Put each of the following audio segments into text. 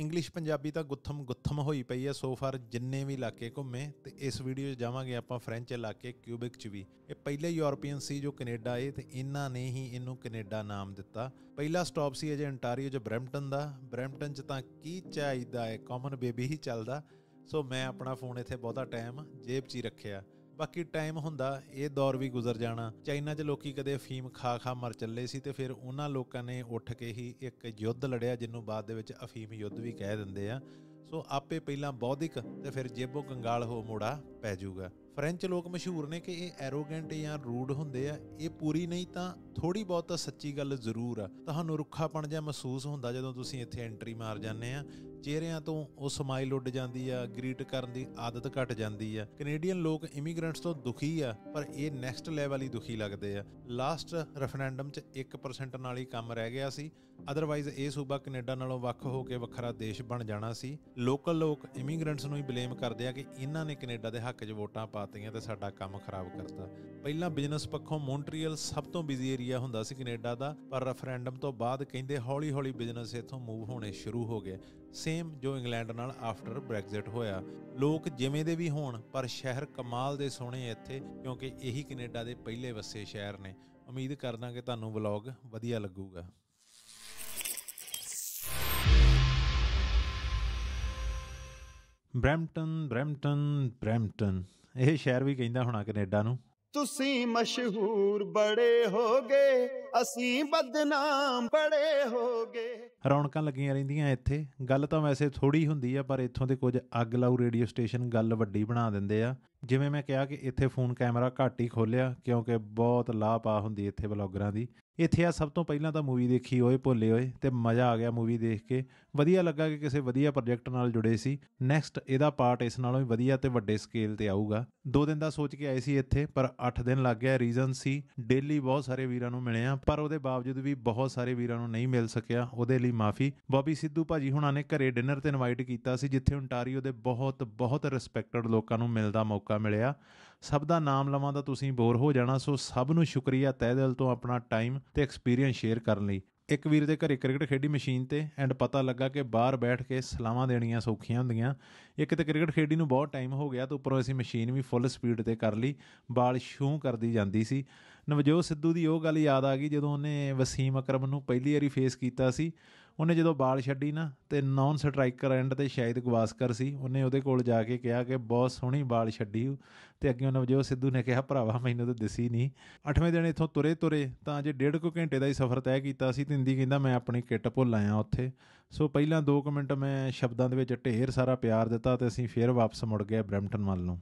English Punjabi ਤਾਂ ਗੁੱਥਮ ਗੁੱਥਮ ਹੋਈ ਪਈ ਹੈ ਸੋ ਫਾਰ ਜਿੰਨੇ ਵੀ ਇਲਾਕੇ ਘੁੰਮੇ ਤੇ ਇਸ ਵੀਡੀਓ 'ਚ ਜਾਵਾਂਗੇ ਆਪਾਂ ਫ੍ਰੈਂਚ ਇਲਾਕੇ ਕਿਊਬਿਕ 'ਚ ਵੀ ਇਹ ਪਹਿਲੇ ਯੂਰੋਪੀਅਨ ਸੀ ਜੋ ਕੈਨੇਡਾ ਆਏ ਤੇ ਇਹਨਾਂ ਨੇ ਹੀ ਇਹਨੂੰ ਕੈਨੇਡਾ ਨਾਮ ਦਿੱਤਾ ਪਹਿਲਾ ਸਟਾਪ ਸੀ ਅਜੇ ਅੰਟਾਰੀਓ 'ਚ ਬ੍ਰੈਂਪਟਨ ਦਾ ਬ੍ਰੈਂਪਟਨ 'ਚ ਤਾਂ ਕੀ ਚਾਹੀਦਾ ਹੈ ਕਾਮਨ ਬੇਬੀ ਹੀ ਚੱਲਦਾ ਸੋ ਮੈਂ ਆਪਣਾ ਫੋਨ ਇੱਥੇ ਬਹੁਤਾ ਟਾਈਮ ਜੇਬ 'ਚ ਹੀ ਰੱਖਿਆ ਬਾਕੀ ਟਾਈਮ ਹੁੰਦਾ ਇਹ ਦੌਰ ਵੀ ਗੁਜ਼ਰ ਜਾਣਾ ਚਾਈਨਾ 'ਚ ਲੋਕੀ ਕਦੇ ਅਫੀਮ ਖਾ ਖਾ ਮਰ ਚੱਲੇ ਸੀ ਤੇ ਫਿਰ ਉਹਨਾਂ ਲੋਕਾਂ ਨੇ ਉੱਠ ਕੇ ਹੀ ਇੱਕ ਯੁੱਧ ਲੜਿਆ ਜਿਹਨੂੰ ਬਾਅਦ ਦੇ ਵਿੱਚ ਅਫੀਮ ਯੁੱਧ ਵੀ ਕਹਿ ਦਿੰਦੇ ਆ ਸੋ ਆਪੇ ਪਹਿਲਾਂ ਬੌਧਿਕ ਤੇ ਫਿਰ ਜੇਬੋ ਕੰਗਾਲ ਹੋ ਮੋੜਾ ਪੈ ਜਾਊਗਾ ਫ੍ਰੈਂਚ ਲੋਕ ਮਸ਼ਹੂਰ ਨੇ ਕਿ ਇਹ ਐਰੋਗੈਂਟ ਜਾਂ ਰੂਡ ਹੁੰਦੇ ਆ ਇਹ ਪੂਰੀ ਨਹੀਂ ਤਾਂ ਥੋੜੀ ਬਹੁਤ ਸੱਚੀ ਗੱਲ ਜ਼ਰੂਰ ਆ ਤੁਹਾਨੂੰ ਰੁੱਖਾਪਣ ਜਾਂ ਮਹਿਸੂਸ ਹੁੰਦਾ ਜਦੋਂ ਤੁਸੀਂ ਇੱਥੇ ਐਂਟਰੀ ਮਾਰ ਜਾਂਦੇ ਆ ਚਿਹਰਿਆਂ ਤੋਂ ਉਹ ਸਮਾਈਲ ਉੱਡ ਜਾਂਦੀ ਆ ਗ੍ਰੀਟ ਕਰਨ ਦੀ ਆਦਤ ਘਟ ਜਾਂਦੀ ਆ ਕੈਨੇਡੀਅਨ ਲੋਕ ਇਮੀਗ੍ਰੈਂਟਸ ਤੋਂ ਦੁਖੀ ਆ ਪਰ ਇਹ ਨੈਕਸਟ ਲੈਵਲ ਹੀ ਦੁਖੀ ਲੱਗਦੇ ਆ ਲਾਸਟ ਰੈਫਰੈਂਡਮ 'ਚ 1% ਨਾਲ ਹੀ ਕੰਮ ਰਹਿ ਗਿਆ ਸੀ ਅਦਰਵਾਈਜ਼ ਇਹ ਸੂਬਾ ਕੈਨੇਡਾ ਨਾਲੋਂ ਵੱਖ ਹੋ ਕੇ ਵੱਖਰਾ ਦੇਸ਼ ਬਣ ਜਾਣਾ ਸੀ ਲੋਕਲ ਲੋਕ ਇਮੀਗ੍ਰੈਂਟਸ ਨੂੰ ਹੀ ਬਲੇਮ ਕਰਦੇ ਆ ਕਿ ਇਹਨਾਂ ਨੇ ਕੈਨੇਡਾ ਦੇ ਹੱਕ 'ਚ ਵੋਟਾਂ ਪਾਤੀਆਂ ਤੇ ਸਾਡਾ ਕੰਮ ਖਰਾਬ ਕਰਤਾ ਪਹਿਲਾਂ ਬਿਜ਼ਨਸ ਪੱਖੋਂ ਮੌਂਟਰੀਅਲ ਸਭ ਤੋਂ ਬਿਜ਼ੀ ਏਰੀਆ ਹੁੰਦਾ ਸੀ ਕੈਨੇਡਾ ਦਾ ਪਰ ਰੈਫਰੈਂਡਮ ਤੋਂ ਬਾਅਦ ਕਹਿੰਦੇ ਹੌਲੀ-ਹੌਲੀ ਬਿਜ਼ਨਸ ਇੱਥੋਂ ਮੂਵ ਹੋਣੇ ਸ਼ੁਰੂ ਹੋ ਗਏ ਸੇਮ ਜੋ ਇੰਗਲੈਂਡ ਨਾਲ ਆਫਟਰ ਬ੍ਰੈਗਜ਼ਿਟ ਹੋਇਆ ਲੋਕ ਜਿਵੇਂ ਦੇ ਵੀ ਹੋਣ ਪਰ ਸ਼ਹਿਰ ਕਮਾਲ ਦੇ ਸੋਹਣੇ ਇੱਥੇ ਕਿਉਂਕਿ ਇਹੀ ਕੈਨੇਡਾ ਦੇ ਪਹਿਲੇ ਵਸੇ ਸ਼ਹਿਰ ਨੇ ਉਮੀਦ ਕਰਦਾ ਕਿ ਤੁਹਾਨੂੰ ਵਲੌਗ ਵਧੀਆ ਲੱਗੂਗਾ ਬ੍ਰੈਮਟਨ ਬ੍ਰੈਮਟਨ ਬ੍ਰੈਮਟਨ ਇਹ ਸ਼ਹਿਰ ਵੀ ਕਹਿੰਦਾ ਹੋਣਾ ਕੈਨੇਡਾ ਨੂੰ ਤੁਸੀਂ ਮਸ਼ਹੂਰ ਬੜੇ ਹੋਗੇ ਅਸੀਂ ਬਦਨਾਮ ਬੜੇ ਹੋਗੇ ਰੌਣਕਾਂ ਲੱਗੀਆਂ ਰਹਿੰਦੀਆਂ ਇੱਥੇ ਗੱਲ ਤਾਂ ਵੈਸੇ ਥੋੜੀ ਹੁੰਦੀ ਆ ਪਰ ਇੱਥੋਂ ਦੇ ਕੁਝ ਅੱਗ ਲਾਉ ਰੇਡੀਓ ਸਟੇਸ਼ਨ ਗੱਲ ਵੱਡੀ ਬਣਾ ਦਿੰਦੇ ਆ ਜਿਵੇਂ ਮੈਂ ਕਿਹਾ ਕਿ ਇੱਥੇ ਫੋਨ ਕੈਮਰਾ ਘੱਟ ਹੀ ਖੋਲਿਆ ਕਿਉਂਕਿ ਬਹੁਤ ਲਾਪਾ ਹੁੰਦੀ ਇੱਥੇ ਬਲੌਗਰਾਂ ਦੀ ਇੱਥੇ ਆ ਸਭ ਤੋਂ ਪਹਿਲਾਂ ਤਾਂ ਮੂਵੀ ਦੇਖੀ ਓਏ ਭੁੱਲੇ ਓਏ ਤੇ ਮਜ਼ਾ ਆ ਗਿਆ ਮੂਵੀ ਦੇਖ ਕੇ ਵਧੀਆ ਲੱਗਾ ਕਿ ਕਿਸੇ ਵਧੀਆ ਪ੍ਰੋਜੈਕਟ ਨਾਲ ਜੁੜੇ ਸੀ ਨੈਕਸਟ ਇਹਦਾ ਪਾਰਟ ਇਸ ਨਾਲੋਂ ਵੀ ਵਧੀਆ ਤੇ ਵੱਡੇ ਸਕੇਲ ਤੇ ਆਊਗਾ ਦੋ ਦਿਨ ਦਾ ਸੋਚ ਕੇ ਆਏ ਸੀ ਇੱਥੇ ਪਰ 8 ਦਿਨ ਲੱਗ ਗਿਆ ਰੀਜ਼ਨ ਸੀ ਡੇਲੀ ਬਹੁਤ ਸਾਰੇ ਵੀਰਾਂ ਨੂੰ ਮਿਲੇ ਆ ਪਰ ਉਹਦੇ ਬਾਵਜੂਦ ਵੀ ਬਹੁਤ ਸਾਰੇ ਵੀਰਾਂ ਨੂੰ ਨਹੀਂ ਮਿਲ ਸਕਿਆ ਉਹਦੇ ਲਈ ਮਾਫੀ ਬੌਬੀ ਸਿੱਧੂ ਭਾਜੀ ਹੁਣਾਂ ਨੇ ਘਰੇ ਡਿਨਰ ਤੇ ਇਨਵਾਈਟ ਕੀਤਾ ਸੀ ਜਿੱਥੇ ਓਨਟਾਰੀਓ ਦੇ ਬਹੁਤ ਬਹੁਤ ਰਿਸਪੈਕਟਡ ਲੋਕਾਂ ਨੂੰ ਮਿਲਦਾ ਮੌਕਾ ਮਿਲਿਆ ਸਭ ਦਾ ਨਾਮ ਲਵਾਂ ਤਾਂ ਤੁਸੀਂ ਬੋਰ ਹੋ ਜਾਣਾ ਸੋ ਸਭ ਨੂੰ ਸ਼ੁਕਰੀਆ ਤਹਿ ਦਿਲ ਤੋਂ ਆਪਣਾ ਟਾਈਮ ਤੇ ਐਕਸਪੀਰੀਅੰਸ ਸ਼ੇਅਰ ਕਰਨ ਲਈ ਇੱਕ ਵੀਰ ਦੇ ਘਰੇ ਕ੍ਰਿਕਟ ਖੇਡੀ ਮਸ਼ੀਨ ਤੇ ਐਂਡ ਪਤਾ ਲੱਗਾ ਕਿ ਬਾਹਰ ਬੈਠ ਕੇ ਸਲਾਮਾਂ ਦੇਣੀਆਂ ਸੌਖੀਆਂ ਹੁੰਦੀਆਂ ਇੱਕ ਤੇ ਕ੍ਰਿਕਟ ਖੇਡੀ ਨੂੰ ਬਹੁਤ ਟਾਈਮ ਹੋ ਗਿਆ ਤੇ ਉੱਪਰੋਂ ਅਸੀਂ ਮਸ਼ੀਨ ਵੀ ਫੁੱਲ ਸਪੀਡ ਤੇ ਕਰ ਲਈ ਬਾਲ ਛੂ ਕਰਦੀ ਜਾਂਦੀ ਸੀ ਨਵਜੋਤ ਸਿੱਧੂ ਦੀ ਉਹ ਗੱਲ ਯਾਦ ਆ ਗਈ ਜਦੋਂ ਉਹਨੇ ਵਸੀਮ ਅਕਰਮ ਨੂੰ ਪਹਿਲੀ ਵਾਰੀ ਫੇਸ ਕੀਤਾ ਸੀ ਉਹਨੇ ਜਦੋਂ ਬਾਲ ਛੱਡੀ ਨਾ ਤੇ ਨੌਨ ਸਟ੍ਰਾਈਕਰ ਐਂਡ ਤੇ ਸ਼ਾਇਦ ਗਵਾਸਕਰ ਸੀ ਉਹਨੇ ਉਹਦੇ ਕੋਲ ਜਾ ਕੇ ਕਿਹਾ ਕਿ ਬਹੁਤ ਸੋਹਣੀ ਬਾਲ ਛੱਡੀ ਤੇ ਅੱਗੇ ਉਹਨਾਂ ਜੋ ਸਿੱਧੂ ਨੇ ਕਿਹਾ ਭਰਾਵਾ ਮੈਨੂੰ ਤਾਂ ਦਿਸੀ ਨਹੀਂ 8ਵੇਂ ਦਿਨ ਇਥੋਂ ਤੁਰੇ ਤੁਰੇ ਤਾਂ ਜੇ 1.5 ਕੁ ਘੰਟੇ ਦਾ ਹੀ ਸਫ਼ਰ ਤੈਅ ਕੀਤਾ ਸੀ ਤਿੰਦੀ ਕਹਿੰਦਾ ਮੈਂ ਆਪਣੀ ਕਿੱਟ ਭੁੱਲ ਆਇਆ ਉੱਥੇ ਸੋ ਪਹਿਲਾਂ 2 ਮਿੰਟ ਮੈਂ ਸ਼ਬਦਾਂ ਦੇ ਵਿੱਚ ਢੇਰ ਸਾਰਾ ਪਿਆਰ ਦਿੱਤਾ ਤੇ ਅਸੀਂ ਫੇਰ ਵਾਪਸ ਮੁੜ ਗਏ ਬ੍ਰੈਂਟਨ ਵੱਲ ਨੂੰ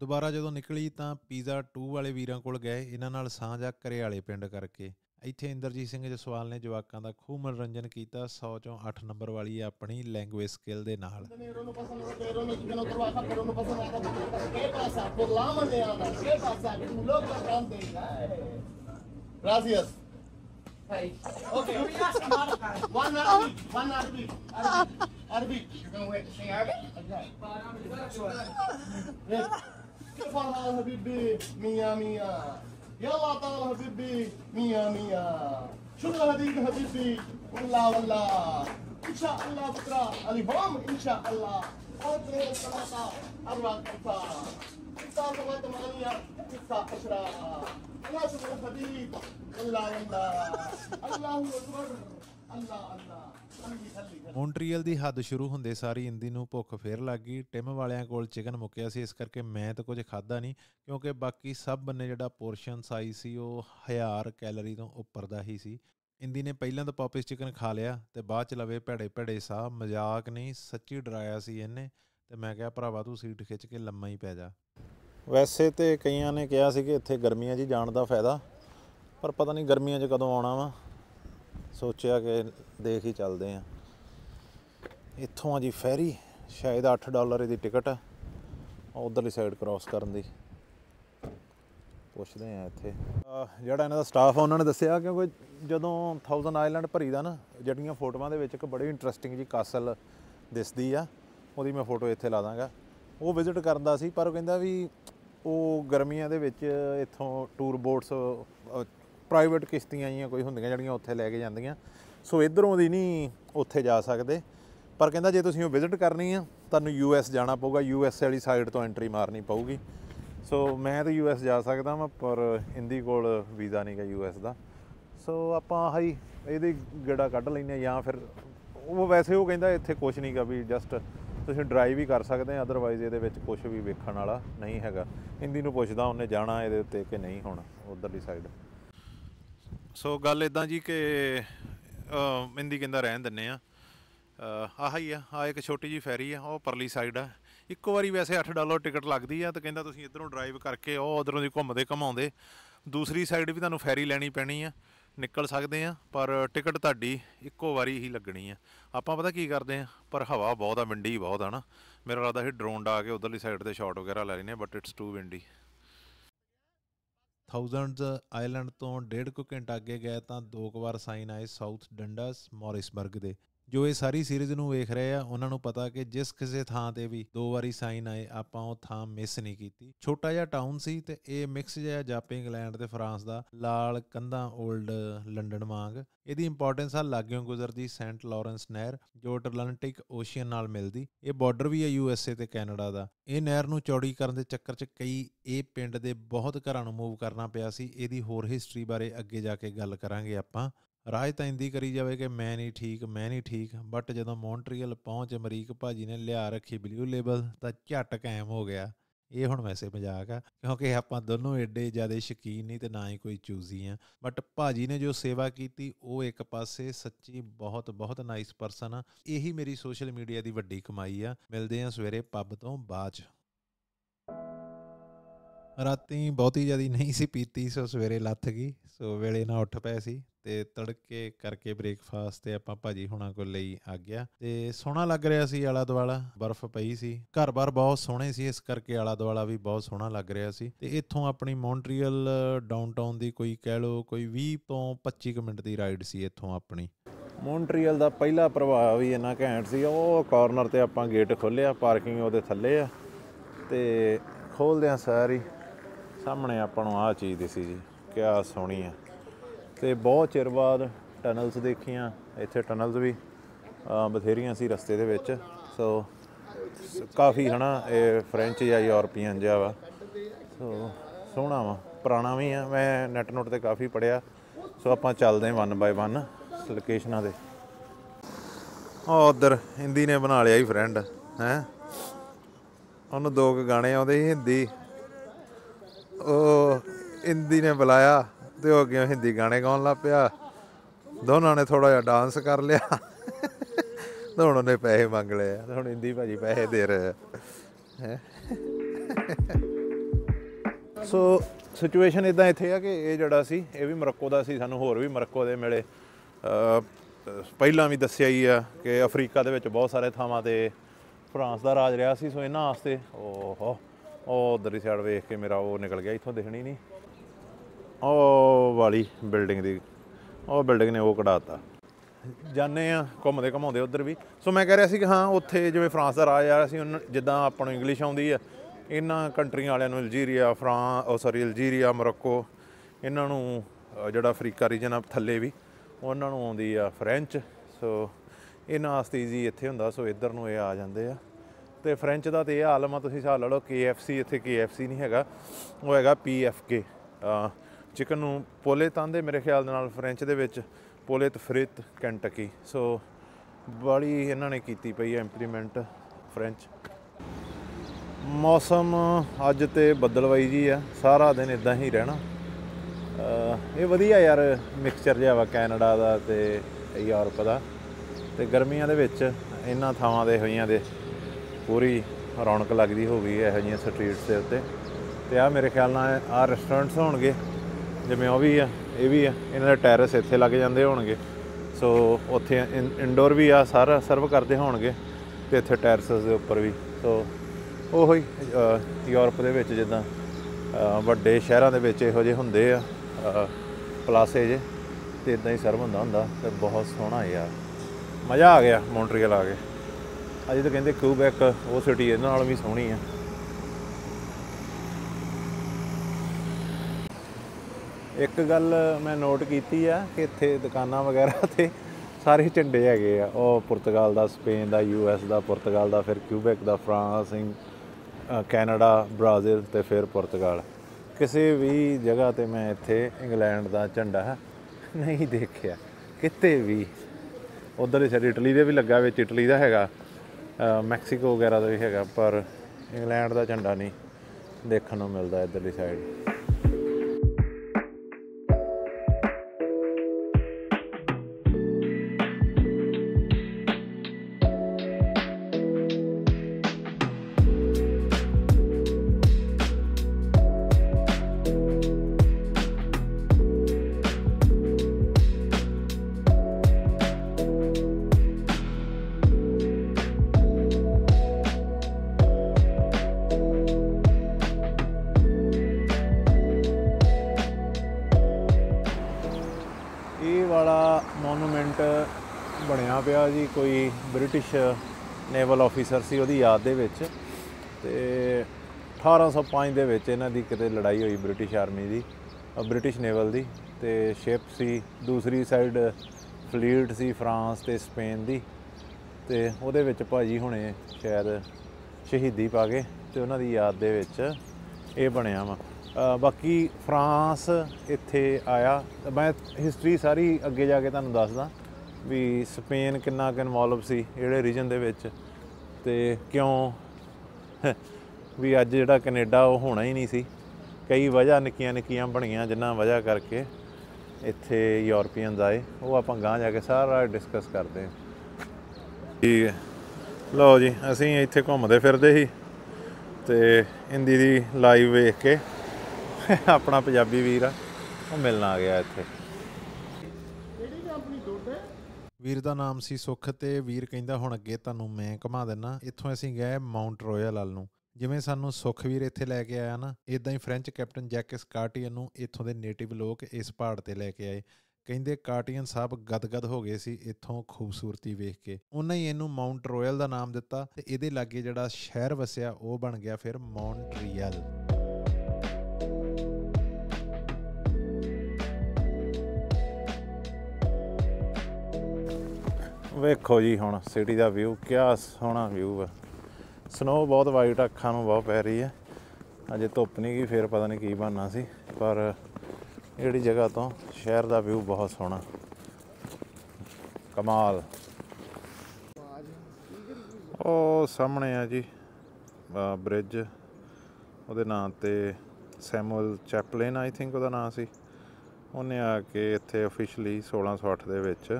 ਦੁਬਾਰਾ ਜਦੋਂ ਨਿਕਲੀ ਤਾਂ ਪੀਜ਼ਾ 2 ਵਾਲੇ ਵੀਰਾਂ ਕੋਲ ਗਏ ਇਹਨਾਂ ਨਾਲ ਸਾਂਝਾ ਕਰੇ ਵਾਲੇ ਪਿੰਡ ਕਰਕੇ ਇੱਥੇ ਇੰਦਰਜੀਤ ਸਿੰਘ ਜਸਵਾਲ ਨੇ ਜਵਾਕਾਂ ਦਾ ਖੂਬ ਮਨੋਰੰਜਨ ਕੀਤਾ 100 ਚੋਂ 8 ਨੰਬਰ ਵਾਲੀ ਆਪਣੀ ਲੈਂਗੁਏਜ ਸਕਿੱਲ ਦੇ ਨਾਲ ਗ੍ਰਾਸੀਅਸ Hey. Okay. Can we ask him out of time? One Arabic. One Arabic. Arabic. Arabic. You're going to wait to sing Arabic? Okay. Yes. كيف الحال حبيبي ميا ميا يلا طال حبيبي ميا ميا شكرا هديك حبيبي والله والله ان شاء الله بكره اليوم ان شاء الله اثنين ثلاثه اربعه خمسه تسعه سبعه ثمانيه تسعه عشره يا شكرا حبيبي والله والله الله اكبر الله الله ਮੌਂਟਰੀਅਲ ਦੀ ਹੱਦ ਸ਼ੁਰੂ ਹੁੰਦੇ ਸਾਰੀ ਇੰਦੀ ਨੂੰ ਭੁੱਖ ਫੇਰ ਲੱਗ ਗਈ ਟਿਮ ਵਾਲਿਆਂ ਕੋਲ ਚਿਕਨ ਮੁੱਕਿਆ ਸੀ ਇਸ ਕਰਕੇ ਮੈਂ ਤਾਂ ਕੁਝ ਖਾਦਾ ਨਹੀਂ ਕਿਉਂਕਿ ਬਾਕੀ ਸਭ ਬੰਨੇ ਜਿਹੜਾ ਪੋਰਸ਼ਨ ਸਾਈ ਸੀ ਉਹ 1000 ਕੈਲਰੀ ਤੋਂ ਉੱਪਰ ਦਾ ਹੀ ਸੀ ਇੰਦੀ ਨੇ ਪਹਿਲਾਂ ਤਾਂ ਪਾਪਿਸ ਚਿਕਨ ਖਾ ਲਿਆ ਤੇ ਬਾਅਦ ਚ ਲਵੇ ਭੜੇ ਭੜੇ ਸਾਹ ਮਜ਼ਾਕ ਨਹੀਂ ਸੱਚੀ ਡਰਾਇਆ ਸੀ ਇਹਨੇ ਤੇ ਮੈਂ ਕਿਹਾ ਭਰਾਵਾ ਤੂੰ ਸੀਟ ਖਿੱਚ ਕੇ ਲੰਮਾ ਹੀ ਪੈ ਜਾ ਵੈਸੇ ਤੇ ਕਈਆਂ ਨੇ ਕਿਹਾ ਸੀ ਕਿ ਇੱਥੇ ਗਰਮੀਆਂ 'ਚ ਜਾਣ ਦਾ ਫਾਇਦਾ ਪਰ ਪਤਾ ਨਹੀਂ ਗਰਮੀਆਂ 'ਚ ਕਦੋਂ ਆਉਣਾ ਵਾ ਸੋਚਿਆ ਕਿ ਦੇਖ ਹੀ ਚੱਲਦੇ ਆ ਇੱਥੋਂ ਆ ਜੀ ਫੈਰੀ ਸ਼ਾਇਦ 8 ਡਾਲਰ ਦੀ ਟਿਕਟ ਆ ਉਧਰਲੀ ਸਾਈਡ ਕ੍ਰਾਸ ਕਰਨ ਦੀ ਪੁੱਛਦੇ ਆ ਇੱਥੇ ਜਿਹੜਾ ਇਹਨਾਂ ਦਾ ਸਟਾਫ ਆ ਉਹਨਾਂ ਨੇ ਦੱਸਿਆ ਕਿਉਂਕਿ ਜਦੋਂ 1000 ਆਈਲੈਂਡ ਭਰੀ ਦਾ ਨਾ ਜੜੀਆਂ ਫੋਟੋਆਂ ਦੇ ਵਿੱਚ ਇੱਕ ਬੜੀ ਇੰਟਰਸਟਿੰਗ ਜੀ ਕਾਸਲ ਦਿਸਦੀ ਆ ਉਹਦੀ ਮੈਂ ਫੋਟੋ ਇੱਥੇ ਲਾ ਦਾਂਗਾ ਉਹ ਵਿਜ਼ਿਟ ਕਰਦਾ ਸੀ ਪਰ ਉਹ ਕਹਿੰਦਾ ਵੀ ਉਹ ਗਰਮੀਆਂ ਦੇ ਵਿੱਚ ਇੱਥੋਂ ਟੂਰ ਬੋਟਸ ਪ੍ਰਾਈਵੇਟ ਕਿਸ਼ਤੀਆਂ ਆਈਆਂ ਕੋਈ ਹੁੰਦੀਆਂ ਜਿਹੜੀਆਂ ਉੱਥੇ ਲੈ ਕੇ ਜਾਂਦੀਆਂ ਸੋ ਇਧਰੋਂ ਦੀ ਨਹੀਂ ਉੱਥੇ ਜਾ ਸਕਦੇ ਪਰ ਕਹਿੰਦਾ ਜੇ ਤੁਸੀਂ ਉਹ ਵਿਜ਼ਿਟ ਕਰਨੀ ਆ ਤੁਹਾਨੂੰ ਯੂ ਐਸ ਜਾਣਾ ਪਊਗਾ ਯੂ ਐਸ ਵਾਲੀ ਸਾਈਡ ਤੋਂ ਐਂਟਰੀ ਮਾਰਨੀ ਪਊਗੀ ਸੋ ਮੈਂ ਤਾਂ ਯੂ ਐਸ ਜਾ ਸਕਦਾ ਮੈਂ ਪਰ ਹਿੰਦੀ ਕੋਲ ਵੀਜ਼ਾ ਨਹੀਂਗਾ ਯੂ ਐਸ ਦਾ ਸੋ ਆਪਾਂ ਹਾਈ ਇਹਦੀ ਗੇੜਾ ਕੱਢ ਲੈਨੇ ਜਾਂ ਫਿਰ ਉਹ ਵੈਸੇ ਉਹ ਕਹਿੰਦਾ ਇੱਥੇ ਕੁਝ ਨਹੀਂਗਾ ਵੀ ਜਸਟ ਤੁਸੀਂ ਡਰਾਈਵ ਹੀ ਕਰ ਸਕਦੇ ਆ ਅਦਰਵਾਈਜ਼ ਇਹਦੇ ਵਿੱਚ ਕੁਝ ਵੀ ਵੇਖਣ ਵਾਲਾ ਨਹੀਂ ਹੈਗਾ ਹਿੰਦੀ ਨੂੰ ਪੁੱਛਦਾ ਉਹਨੇ ਜਾਣਾ ਇਹਦੇ ਉੱਤੇ ਕਿ ਨਹੀਂ ਹੁਣ ਉਧਰਲੀ ਸਾਈਡ ਸੋ ਗੱਲ ਇਦਾਂ ਜੀ ਕਿ ਮਿੰਦੀ ਕਹਿੰਦਾ ਰਹਿਣ ਦਿੰਨੇ ਆ ਆਹ ਹੀ ਆ ਆ ਇੱਕ ਛੋਟੀ ਜੀ ਫੈਰੀ ਆ ਉਹ ਪਰਲੀ ਸਾਈਡ ਆ ਇੱਕੋ ਵਾਰੀ ਵੈਸੇ 8 ਡਾਲਰ ਟਿਕਟ ਲੱਗਦੀ ਆ ਤੇ ਕਹਿੰਦਾ ਤੁਸੀਂ ਇਧਰੋਂ ਡਰਾਈਵ ਕਰਕੇ ਉਹ ਉਧਰੋਂ ਦੀ ਘੁੰਮਦੇ ਘਮਾਉਂਦੇ ਦੂਸਰੀ ਸਾਈਡ ਵੀ ਤੁਹਾਨੂੰ ਫੈਰੀ ਲੈਣੀ ਪੈਣੀ ਆ ਨਿਕਲ ਸਕਦੇ ਆ ਪਰ ਟਿਕਟ ਤੁਹਾਡੀ ਇੱਕੋ ਵਾਰੀ ਹੀ ਲੱਗਣੀ ਆ ਆਪਾਂ ਪਤਾ ਕੀ ਕਰਦੇ ਆ ਪਰ ਹਵਾ ਬਹੁਤ ਆ ਵਿੰਡੀ ਬਹੁਤ ਆ ਨਾ ਮੇਰਾ ਲੱਗਦਾ ਸੀ ਡਰੋਨ ਡਾ ਕੇ ਉਧਰਲੀ ਸਾਈਡ ਤੇ ਸ਼ਾਟ ਵਗੈਰਾ ਲੈ ਨੇ but it's too windy Thousands Island ਤੋਂ ਡੇਢ ਕੁ ਘੰਟਾ ਅੱਗੇ ਗਏ ਤਾਂ ਦੋ ਕੁ ਵਾਰ ਸਾਈਨ ਆਏ ਸਾਊਥ ਡੰਡਸ ਮੌਰਿਸਬਰਗ ਦੇ ਜੋ ਇਹ ਸਾਰੀ ਸੀਰੀਜ਼ ਨੂੰ ਵੇਖ ਰਹੇ ਆ ਉਹਨਾਂ ਨੂੰ ਪਤਾ ਕਿ ਜਿਸ ਕਿਸੇ ਥਾਂ ਤੇ ਵੀ ਦੋ ਵਾਰੀ ਸਾਈਨ ਆਏ ਆਪਾਂ ਉਹ ਥਾਂ ਮਿਸ ਨਹੀਂ ਕੀਤੀ ਛੋਟਾ ਜਿਹਾ ਟਾਊਨ ਸੀ ਤੇ ਇਹ ਮਿਕਸ ਜਿਹਾ ਜਾਪੇ ਇੰਗਲੈਂਡ ਤੇ ਫਰਾਂਸ ਦਾ ਲਾਲ ਕੰਧਾਂ 올ਡ ਲੰਡਨ ਵਾਂਗ ਇਹਦੀ ਇੰਪੋਰਟੈਂਸ ਆ ਲਾਗਿਓਂ ਗੁਜ਼ਰਦੀ ਸੈਂਟ ਲਾਰੈਂਸ ਨਹਿਰ ਜੋ ਅਟਲੰਟਿਕ ਓਸ਼ੀਅਨ ਨਾਲ ਮਿਲਦੀ ਇਹ ਬਾਰਡਰ ਵੀ ਹੈ ਯੂ ਐਸ ਏ ਤੇ ਕੈਨੇਡਾ ਦਾ ਇਹ ਨਹਿਰ ਨੂੰ ਚੌੜੀ ਕਰਨ ਦੇ ਚੱਕਰ 'ਚ ਕਈ ਇਹ ਪਿੰਡ ਦੇ ਬਹੁਤ ਘਰਾਂ ਨੂੰ ਮੂਵ ਕਰਨਾ ਪਿਆ ਸੀ ਇਹਦੀ ਹੋਰ ਹਿਸਟਰੀ ਬਾਰੇ ਅੱਗੇ ਜਾ ਕੇ ਗੱਲ ਕਰਾਂਗੇ ਆਪਾਂ ਰਾਜ ਤਾਂ ਇੰਦੀ ਕਰੀ ਜਾਵੇ ਕਿ ਮੈਂ ਨਹੀਂ ਠੀਕ ਮੈਂ ਨਹੀਂ ਠੀਕ ਬਟ ਜਦੋਂ ਮੌਂਟਰੀਅਲ ਪਹੁੰਚ ਅਮਰੀਕ ਭਾਜੀ ਨੇ ਲਿਆ ਰੱਖੀ ਬਲੂ ਲੇਬਲ ਤਾਂ ਝਟ ਕਾਇਮ ਹੋ ਗਿਆ ਇਹ ਹੁਣ ਵੈਸੇ ਮਜ਼ਾਕ ਆ ਕਿਉਂਕਿ ਆਪਾਂ ਦੋਨੋਂ ਏਡੇ ਜ਼ਿਆਦਾ ਸ਼ਕੀਨ ਨਹੀਂ ਤੇ ਨਾ ਹੀ ਕੋਈ ਚੂਜ਼ੀ ਆ ਬਟ ਭਾਜੀ ਨੇ ਜੋ ਸੇਵਾ ਕੀਤੀ ਉਹ ਇੱਕ ਪਾਸੇ ਸੱਚੀ ਬਹੁਤ ਬਹੁਤ ਨਾਈਸ ਪਰਸਨ ਆ ਇਹੀ ਮੇਰੀ ਸੋਸ਼ਲ ਮੀਡੀਆ ਦੀ ਵੱਡੀ ਕਮਾਈ ਆ ਮਿਲਦੇ ਆ ਸਵੇਰੇ ਪੱਬ ਤੋਂ ਬਾਅਦ ਰਾਤੀ ਬਹੁਤੀ ਜਿਆਦੀ ਨਹੀਂ ਸੀ ਪੀਤੀ ਸੋ ਸਵੇਰੇ ਲੱਥ ਗਈ ਸੋ ਵੇਲੇ ਨਾ ਉੱਠ ਪਏ ਸੀ ਤੇ ਤੜਕੇ ਕਰਕੇ ਬ੍ਰੇਕਫਾਸਟ ਤੇ ਆਪਾਂ ਭਾਜੀ ਹੁਣਾਂ ਕੋਲ ਲਈ ਆ ਗਿਆ ਤੇ ਸੋਹਣਾ ਲੱਗ ਰਿਹਾ ਸੀ ਆਲਾ ਦਵਾਲਾ ਬਰਫ਼ ਪਈ ਸੀ ਘਰ-ਬਾਰ ਬਹੁਤ ਸੋਹਣੇ ਸੀ ਇਸ ਕਰਕੇ ਆਲਾ ਦਵਾਲਾ ਵੀ ਬਹੁਤ ਸੋਹਣਾ ਲੱਗ ਰਿਹਾ ਸੀ ਤੇ ਇੱਥੋਂ ਆਪਣੀ ਮੌਂਟਰੀਅਲ ਡਾਊਨਟਾਊਨ ਦੀ ਕੋਈ ਕਹਿ ਲੋ ਕੋਈ 20 ਤੋਂ 25 ਮਿੰਟ ਦੀ ਰਾਈਡ ਸੀ ਇੱਥੋਂ ਆਪਣੀ ਮੌਂਟਰੀਅਲ ਦਾ ਪਹਿਲਾ ਪ੍ਰਭਾਵ ਹੀ ਇਹਨਾਂ ਘੈਂਟ ਸੀ ਉਹ ਕਾਰਨਰ ਤੇ ਆਪਾਂ ਗੇਟ ਖੋਲਿਆ ਪਾਰਕਿੰਗ ਉਹਦੇ ਥੱਲੇ ਆ ਤੇ ਖੋਲਦਿਆਂ ਸਾਰੀ ਸਾਹਮਣੇ ਆਪਾਂ ਨੂੰ ਆਹ ਚੀਜ਼ ਦਿਸੀ ਜੀ ਕਿਆ ਸੋਹਣੀ ਆ ਤੇ ਬਹੁਤ ਚਿਰ ਬਾਅਦ ਟਨਲਸ ਦੇਖੀਆਂ ਇੱਥੇ ਟਨਲਸ ਵੀ ਬਥੇਰੀਆਂ ਸੀ ਰਸਤੇ ਦੇ ਵਿੱਚ ਸੋ ਕਾਫੀ ਹਨਾ ਇਹ ਫ੍ਰੈਂਚ ਜਾਂ ਯੂਰਪੀਅਨ ਜਿਹਾ ਵਾ ਸੋ ਸੋਹਣਾ ਵਾ ਪੁਰਾਣਾ ਵੀ ਆ ਮੈਂ ਨੈਟ ਨੋਟ ਤੇ ਕਾਫੀ ਪੜਿਆ ਸੋ ਆਪਾਂ ਚੱਲਦੇ ਹਾਂ 1 ਬਾਈ 1 ਲੋਕੇਸ਼ਨਾਂ ਦੇ ਆ ਉਧਰ ਹਿੰਦੀ ਨੇ ਬਣਾ ਲਿਆ ਹੀ ਫਰੈਂਡ ਹੈ ਉਹਨੂੰ ਦੋ ਗਾਣੇ ਆਉਂਦੇ ਹਿੰਦੀ ਉਹ ਹਿੰਦੀ ਨੇ ਬੁਲਾਇਆ ਤੇ ਉਹ ਅੱਗੇ ਹਿੰਦੀ ਗਾਣੇ ਗਾਉਣ ਲੱਗ ਪਿਆ ਦੋਨਾਂ ਨੇ ਥੋੜਾ ਜਿਹਾ ਡਾਂਸ ਕਰ ਲਿਆ ਦੋਨੋਂ ਨੇ ਪੈਸੇ ਮੰਗ ਲਏ ਤੇ ਹੁਣ ਹਿੰਦੀ ਭਾਜੀ ਪੈਸੇ ਦੇ ਰਹੇ ਹੈ ਸੋ ਸਿਚੁਏਸ਼ਨ ਇਦਾਂ ਇੱਥੇ ਆ ਕਿ ਇਹ ਜਿਹੜਾ ਸੀ ਇਹ ਵੀ ਮਰੱਕੋ ਦਾ ਸੀ ਸਾਨੂੰ ਹੋਰ ਵੀ ਮਰੱਕੋ ਦੇ ਮਿਲੇ ਪਹਿਲਾਂ ਵੀ ਦੱਸਿਆ ਹੀ ਆ ਕਿ ਅਫਰੀਕਾ ਦੇ ਵਿੱਚ ਬਹੁਤ ਸਾਰੇ ਥਾਵਾਂ ਤੇ ਫਰਾਂਸ ਦਾ ਰਾਜ ਰਿਹਾ ਸੀ ਸੋ ਇਹਨਾਂ ਵਾਸਤੇ ਓਹੋ ਉਹ ਉਧਰ ਸਾਈਡ ਵੇਖ ਕੇ ਮੇਰਾ ਉਹ ਨਿਕਲ ਗਿਆ ਇੱਥੋਂ ਦਿਖਣੀ ਨਹੀਂ ਉਹ ਵਾਲੀ ਬਿਲਡਿੰਗ ਦੀ ਉਹ ਬਿਲਡਿੰਗ ਨੇ ਉਹ ਕਢਾਤਾ ਜਾਣੇ ਆ ਘੁੰਮਦੇ ਘਮਾਉਂਦੇ ਉਧਰ ਵੀ ਸੋ ਮੈਂ ਕਹਿ ਰਿਹਾ ਸੀ ਕਿ ਹਾਂ ਉੱਥੇ ਜਿਵੇਂ ਫਰਾਂਸ ਦਾ ਰਾਜ ਆ ਅਸੀਂ ਜਿੱਦਾਂ ਆਪਾਂ ਨੂੰ ਇੰਗਲਿਸ਼ ਆਉਂਦੀ ਆ ਇਹਨਾਂ ਕੰਟਰੀਆਂ ਵਾਲਿਆਂ ਨੂੰ ਅਲਜੀਰੀਆ ਫਰਾਂਸ ਉਹ ਸੌਰੀ ਅਲਜੀਰੀਆ ਮੋਰੋਕੋ ਇਹਨਾਂ ਨੂੰ ਜਿਹੜਾ ਅਫਰੀਕਾ ਰੀਜਨ ਆ ਥੱਲੇ ਵੀ ਉਹਨਾਂ ਨੂੰ ਆਉਂਦੀ ਆ ਫ੍ਰੈਂਚ ਸੋ ਇਹਨਾਂ ਆਸਤੇ ਜੀ ਇੱਥੇ ਹੁੰਦਾ ਸੋ ਇੱਧਰ ਨੂੰ ਇਹ ਆ ਜਾਂਦੇ ਆ ਤੇ ਫ੍ਰੈਂਚ ਦਾ ਤੇ ਇਹ ਆਲਮ ਆ ਤੁਸੀਂ ਹਾਲ ਲੜੋ ਲਓ KFC ਇੱਥੇ KFC ਨਹੀਂ ਹੈਗਾ ਉਹ ਹੈਗਾ PFK ਚਿਕਨ ਨੂੰ ਪੋਲੇ ਤਾਂਦੇ ਮੇਰੇ ਖਿਆਲ ਦੇ ਨਾਲ ਫ੍ਰੈਂਚ ਦੇ ਵਿੱਚ ਪੋਲੇ ਫ੍ਰਿਤ ਕੈਂਟਕੀ ਸੋ ਬੜੀ ਇਹਨਾਂ ਨੇ ਕੀਤੀ ਪਈ ਹੈ ਇੰਪਲੀਮੈਂਟ ਫ੍ਰੈਂਚ ਮੌਸਮ ਅੱਜ ਤੇ ਬੱਦਲਵਾਈ ਜੀ ਆ ਸਾਰਾ ਦਿਨ ਇਦਾਂ ਹੀ ਰਹਿਣਾ ਇਹ ਵਧੀਆ ਯਾਰ ਮਿਕਸਚਰ ਜਿਹਾ ਵਾ ਕੈਨੇਡਾ ਦਾ ਤੇ ਯੂਰਪ ਦਾ ਤੇ ਗਰਮੀਆਂ ਦੇ ਵਿੱਚ ਇਹਨਾਂ ਥਾਵਾਂ ਦੇ ਹੋਈਆਂ ਦੇ ਪੂਰੀ ਰੌਣਕ ਲੱਗਦੀ ਹੋ ਗਈ ਹੈ ਇਹੋ ਜਿਹੀਆਂ ਸਟਰੀਟਸ ਦੇ ਉੱਤੇ ਤੇ ਆ ਮੇਰੇ ਖਿਆਲ ਨਾਲ ਆ ਰੈਸਟੋਰੈਂਟਸ ਹੋਣਗੇ ਜਿਵੇਂ ਉਹ ਵੀ ਆ ਇਹ ਵੀ ਆ ਇਹਨਾਂ ਦੇ ਟੈਰੇਸ ਇੱਥੇ ਲੱਗ ਜਾਂਦੇ ਹੋਣਗੇ ਸੋ ਉੱਥੇ ਇਨਡੋਰ ਵੀ ਆ ਸਾਰਾ ਸਰਵ ਕਰਦੇ ਹੋਣਗੇ ਤੇ ਇੱਥੇ ਟੈਰੇਸ ਦੇ ਉੱਪਰ ਵੀ ਸੋ ਉਹੋ ਹੀ ਯੂਰਪ ਦੇ ਵਿੱਚ ਜਿੱਦਾਂ ਵੱਡੇ ਸ਼ਹਿਰਾਂ ਦੇ ਵਿੱਚ ਇਹੋ ਜਿਹੇ ਹੁੰਦੇ ਆ ਪਲਾਸੇ ਜੇ ਤੇ ਇਦਾਂ ਹੀ ਸਰਵ ਹੁੰਦਾ ਹੁੰਦਾ ਤੇ ਬਹੁਤ ਸੋਹਣਾ ਯਾਰ ਮਜ਼ਾ ਆ ਗਿਆ ਮੌਂਟਰੀਅਲ ਆ ਕੇ ਅਜੇ ਤਾਂ ਕਹਿੰਦੇ ਕਿਊਬੈਕ ਉਹ ਸਿਟੀ ਇਹਨਾਂ ਨਾਲ ਵੀ ਸੋਹਣੀ ਆ ਇੱਕ ਗੱਲ ਮੈਂ ਨੋਟ ਕੀਤੀ ਆ ਕਿ ਇੱਥੇ ਦੁਕਾਨਾਂ ਵਗੈਰਾ ਤੇ ਸਾਰੇ ਝੰਡੇ ਹੈਗੇ ਆ ਉਹ ਪੁਰਤਗਾਲ ਦਾ ਸਪੇਨ ਦਾ ਯੂ ਐਸ ਦਾ ਪੁਰਤਗਾਲ ਦਾ ਫਿਰ ਕਿਊਬੈਕ ਦਾ ਫਰਾਂਸ ਕੈਨੇਡਾ ਬ੍ਰਾਜ਼ੀਲ ਤੇ ਫਿਰ ਪੁਰਤਗਾਲ ਕਿਸੇ ਵੀ ਜਗ੍ਹਾ ਤੇ ਮੈਂ ਇੱਥੇ ਇੰਗਲੈਂਡ ਦਾ ਝੰਡਾ ਨਹੀਂ ਦੇਖਿਆ ਕਿਤੇ ਵੀ ਉਧਰ ਸਾਡੇ ਇਟਲੀ ਦੇ ਵੀ ਲੱਗਾ ਵਿੱਚ ਇਟਲੀ ਦਾ ਹੈਗਾ ਮੈਕਸੀਕੋ ਵਗੈਰਾ ਦਾ ਵੀ ਹੈਗਾ ਪਰ ਇੰਗਲੈਂਡ ਦਾ ਝੰਡਾ ਨਹੀਂ ਦੇਖਣ ਨੂੰ ਮਿਲਦਾ ਇਧਰਲੀ ਸਾਈਡ ਕੋਈ ਬ੍ਰਿਟਿਸ਼ ਨੇਵਲ ਆਫੀਸਰ ਸੀ ਉਹਦੀ ਯਾਦ ਦੇ ਵਿੱਚ ਤੇ 1805 ਦੇ ਵਿੱਚ ਇਹਨਾਂ ਦੀ ਕਿਤੇ ਲੜਾਈ ਹੋਈ ਬ੍ਰਿਟਿਸ਼ ਆਰਮੀ ਦੀ ਬ੍ਰਿਟਿਸ਼ ਨੇਵਲ ਦੀ ਤੇ ਸ਼ਿਪ ਸੀ ਦੂਸਰੀ ਸਾਈਡ ਫਲੀਟ ਸੀ ਫਰਾਂਸ ਤੇ ਸਪੇਨ ਦੀ ਤੇ ਉਹਦੇ ਵਿੱਚ ਭਾਜੀ ਹੁਣੇ ਸ਼ਾਇਦ ਸ਼ਹੀਦੀ ਪਾ ਗਏ ਤੇ ਉਹਨਾਂ ਦੀ ਯਾਦ ਦੇ ਵਿੱਚ ਇਹ ਬਣਿਆ ਵਾ ਬਾਕੀ ਫਰਾਂਸ ਇੱਥੇ ਆਇਆ ਮੈਂ ਹਿਸਟਰੀ ਸਾਰੀ ਅੱਗੇ ਜਾ ਕੇ ਤੁਹਾਨੂੰ ਦੱਸਦਾ ਵੀ ਸਪੇਨ ਕਿੰਨਾ ਕਿ ਇਨਵੋਲਵ ਸੀ ਇਹੜੇ ਰੀਜਨ ਦੇ ਵਿੱਚ ਤੇ ਕਿਉਂ ਵੀ ਅੱਜ ਜਿਹੜਾ ਕੈਨੇਡਾ ਉਹ ਹੋਣਾ ਹੀ ਨਹੀਂ ਸੀ ਕਈ ਵਜ੍ਹਾ ਨਿੱਕੀਆਂ ਨਿੱਕੀਆਂ ਬਣੀਆਂ ਜਿੰਨਾ ਵਜ੍ਹਾ ਕਰਕੇ ਇੱਥੇ ਯੂਰਪੀਅਨਸ ਆਏ ਉਹ ਆਪਾਂ ਗਾਂ ਜਾ ਕੇ ਸਾਰਾ ਡਿਸਕਸ ਕਰਦੇ ਹਾਂ ਠੀਕ ਹੈ ਲਓ ਜੀ ਅਸੀਂ ਇੱਥੇ ਘੁੰਮਦੇ ਫਿਰਦੇ ਸੀ ਤੇ ਇੰਦੀ ਦੀ ਲਾਈਵ ਵੇਖ ਕੇ ਆਪਣਾ ਪੰਜਾਬੀ ਵੀਰ ਆ ਉਹ ਮਿਲਣ ਆ ਗਿਆ ਇੱਥੇ ਵੀਰ ਦਾ ਨਾਮ ਸੀ ਸੁਖ ਤੇ ਵੀਰ ਕਹਿੰਦਾ ਹੁਣ ਅੱਗੇ ਤੁਹਾਨੂੰ ਮੈਂ ਘੁਮਾ ਦਿੰਨਾ ਇੱਥੋਂ ਅਸੀਂ ਗਏ ਮਾਉਂਟ ਰੋਇਲ ਵੱਲ ਨੂੰ ਜਿਵੇਂ ਸਾਨੂੰ ਸੁਖ ਵੀਰ ਇੱਥੇ ਲੈ ਕੇ ਆਇਆ ਨਾ ਇਦਾਂ ਹੀ ਫ੍ਰੈਂਚ ਕੈਪਟਨ ਜੈਕ ਸਕਾਰਟੀਅਨ ਨੂੰ ਇੱਥੋਂ ਦੇ ਨੇਟਿਵ ਲੋਕ ਇਸ ਪਹਾੜ ਤੇ ਲੈ ਕੇ ਆਏ ਕਹਿੰਦੇ ਕਾਰਟੀਅਨ ਸਾਹਿਬ ਗਦਗਦ ਹੋ ਗਏ ਸੀ ਇੱਥੋਂ ਖੂਬਸੂਰਤੀ ਵੇਖ ਕੇ ਉਹਨਾਂ ਹੀ ਇਹਨੂੰ ਮਾਉਂਟ ਰੋਇਲ ਦਾ ਨਾਮ ਦਿੱਤਾ ਤੇ ਇਹਦੇ ਲਾਗੇ ਜਿਹੜਾ ਸ਼ਹਿਰ ਵਸਿਆ ਉਹ ਬਣ ਗਿਆ ਫਿਰ ਮਾਉਂਟ ਵੇਖੋ ਜੀ ਹੁਣ ਸਿਟੀ ਦਾ ਵਿਊ ਕਿਆ ਸੋਹਣਾ ਵਿਊ ਹੈ ਸਨੋ ਬਹੁਤ ਵਾਈਟ ਅੱਖਾਂ ਨੂੰ ਬਹੁਤ ਪੈ ਰਹੀ ਹੈ ਅਜੇ ਧੁੱਪ ਨਹੀਂ ਗਈ ਫੇਰ ਪਤਾ ਨਹੀਂ ਕੀ ਬਣਨਾ ਸੀ ਪਰ ਜਿਹੜੀ ਜਗ੍ਹਾ ਤੋਂ ਸ਼ਹਿਰ ਦਾ ਵਿਊ ਬਹੁਤ ਸੋਹਣਾ ਕਮਾਲ ਉਹ ਸਾਹਮਣੇ ਆ ਜੀ ਬ੍ਰਿਜ ਉਹਦੇ ਨਾਂ ਤੇ ਸੈਮੂਅਲ ਚੈਪਲਿਨ ਆਈ ਥਿੰਕ ਉਹਦਾ ਨਾਂ ਸੀ ਉਹਨੇ ਆ ਕੇ ਇੱਥੇ ਅਫੀਸ਼ੀਅਲੀ 1660 ਦੇ ਵਿੱਚ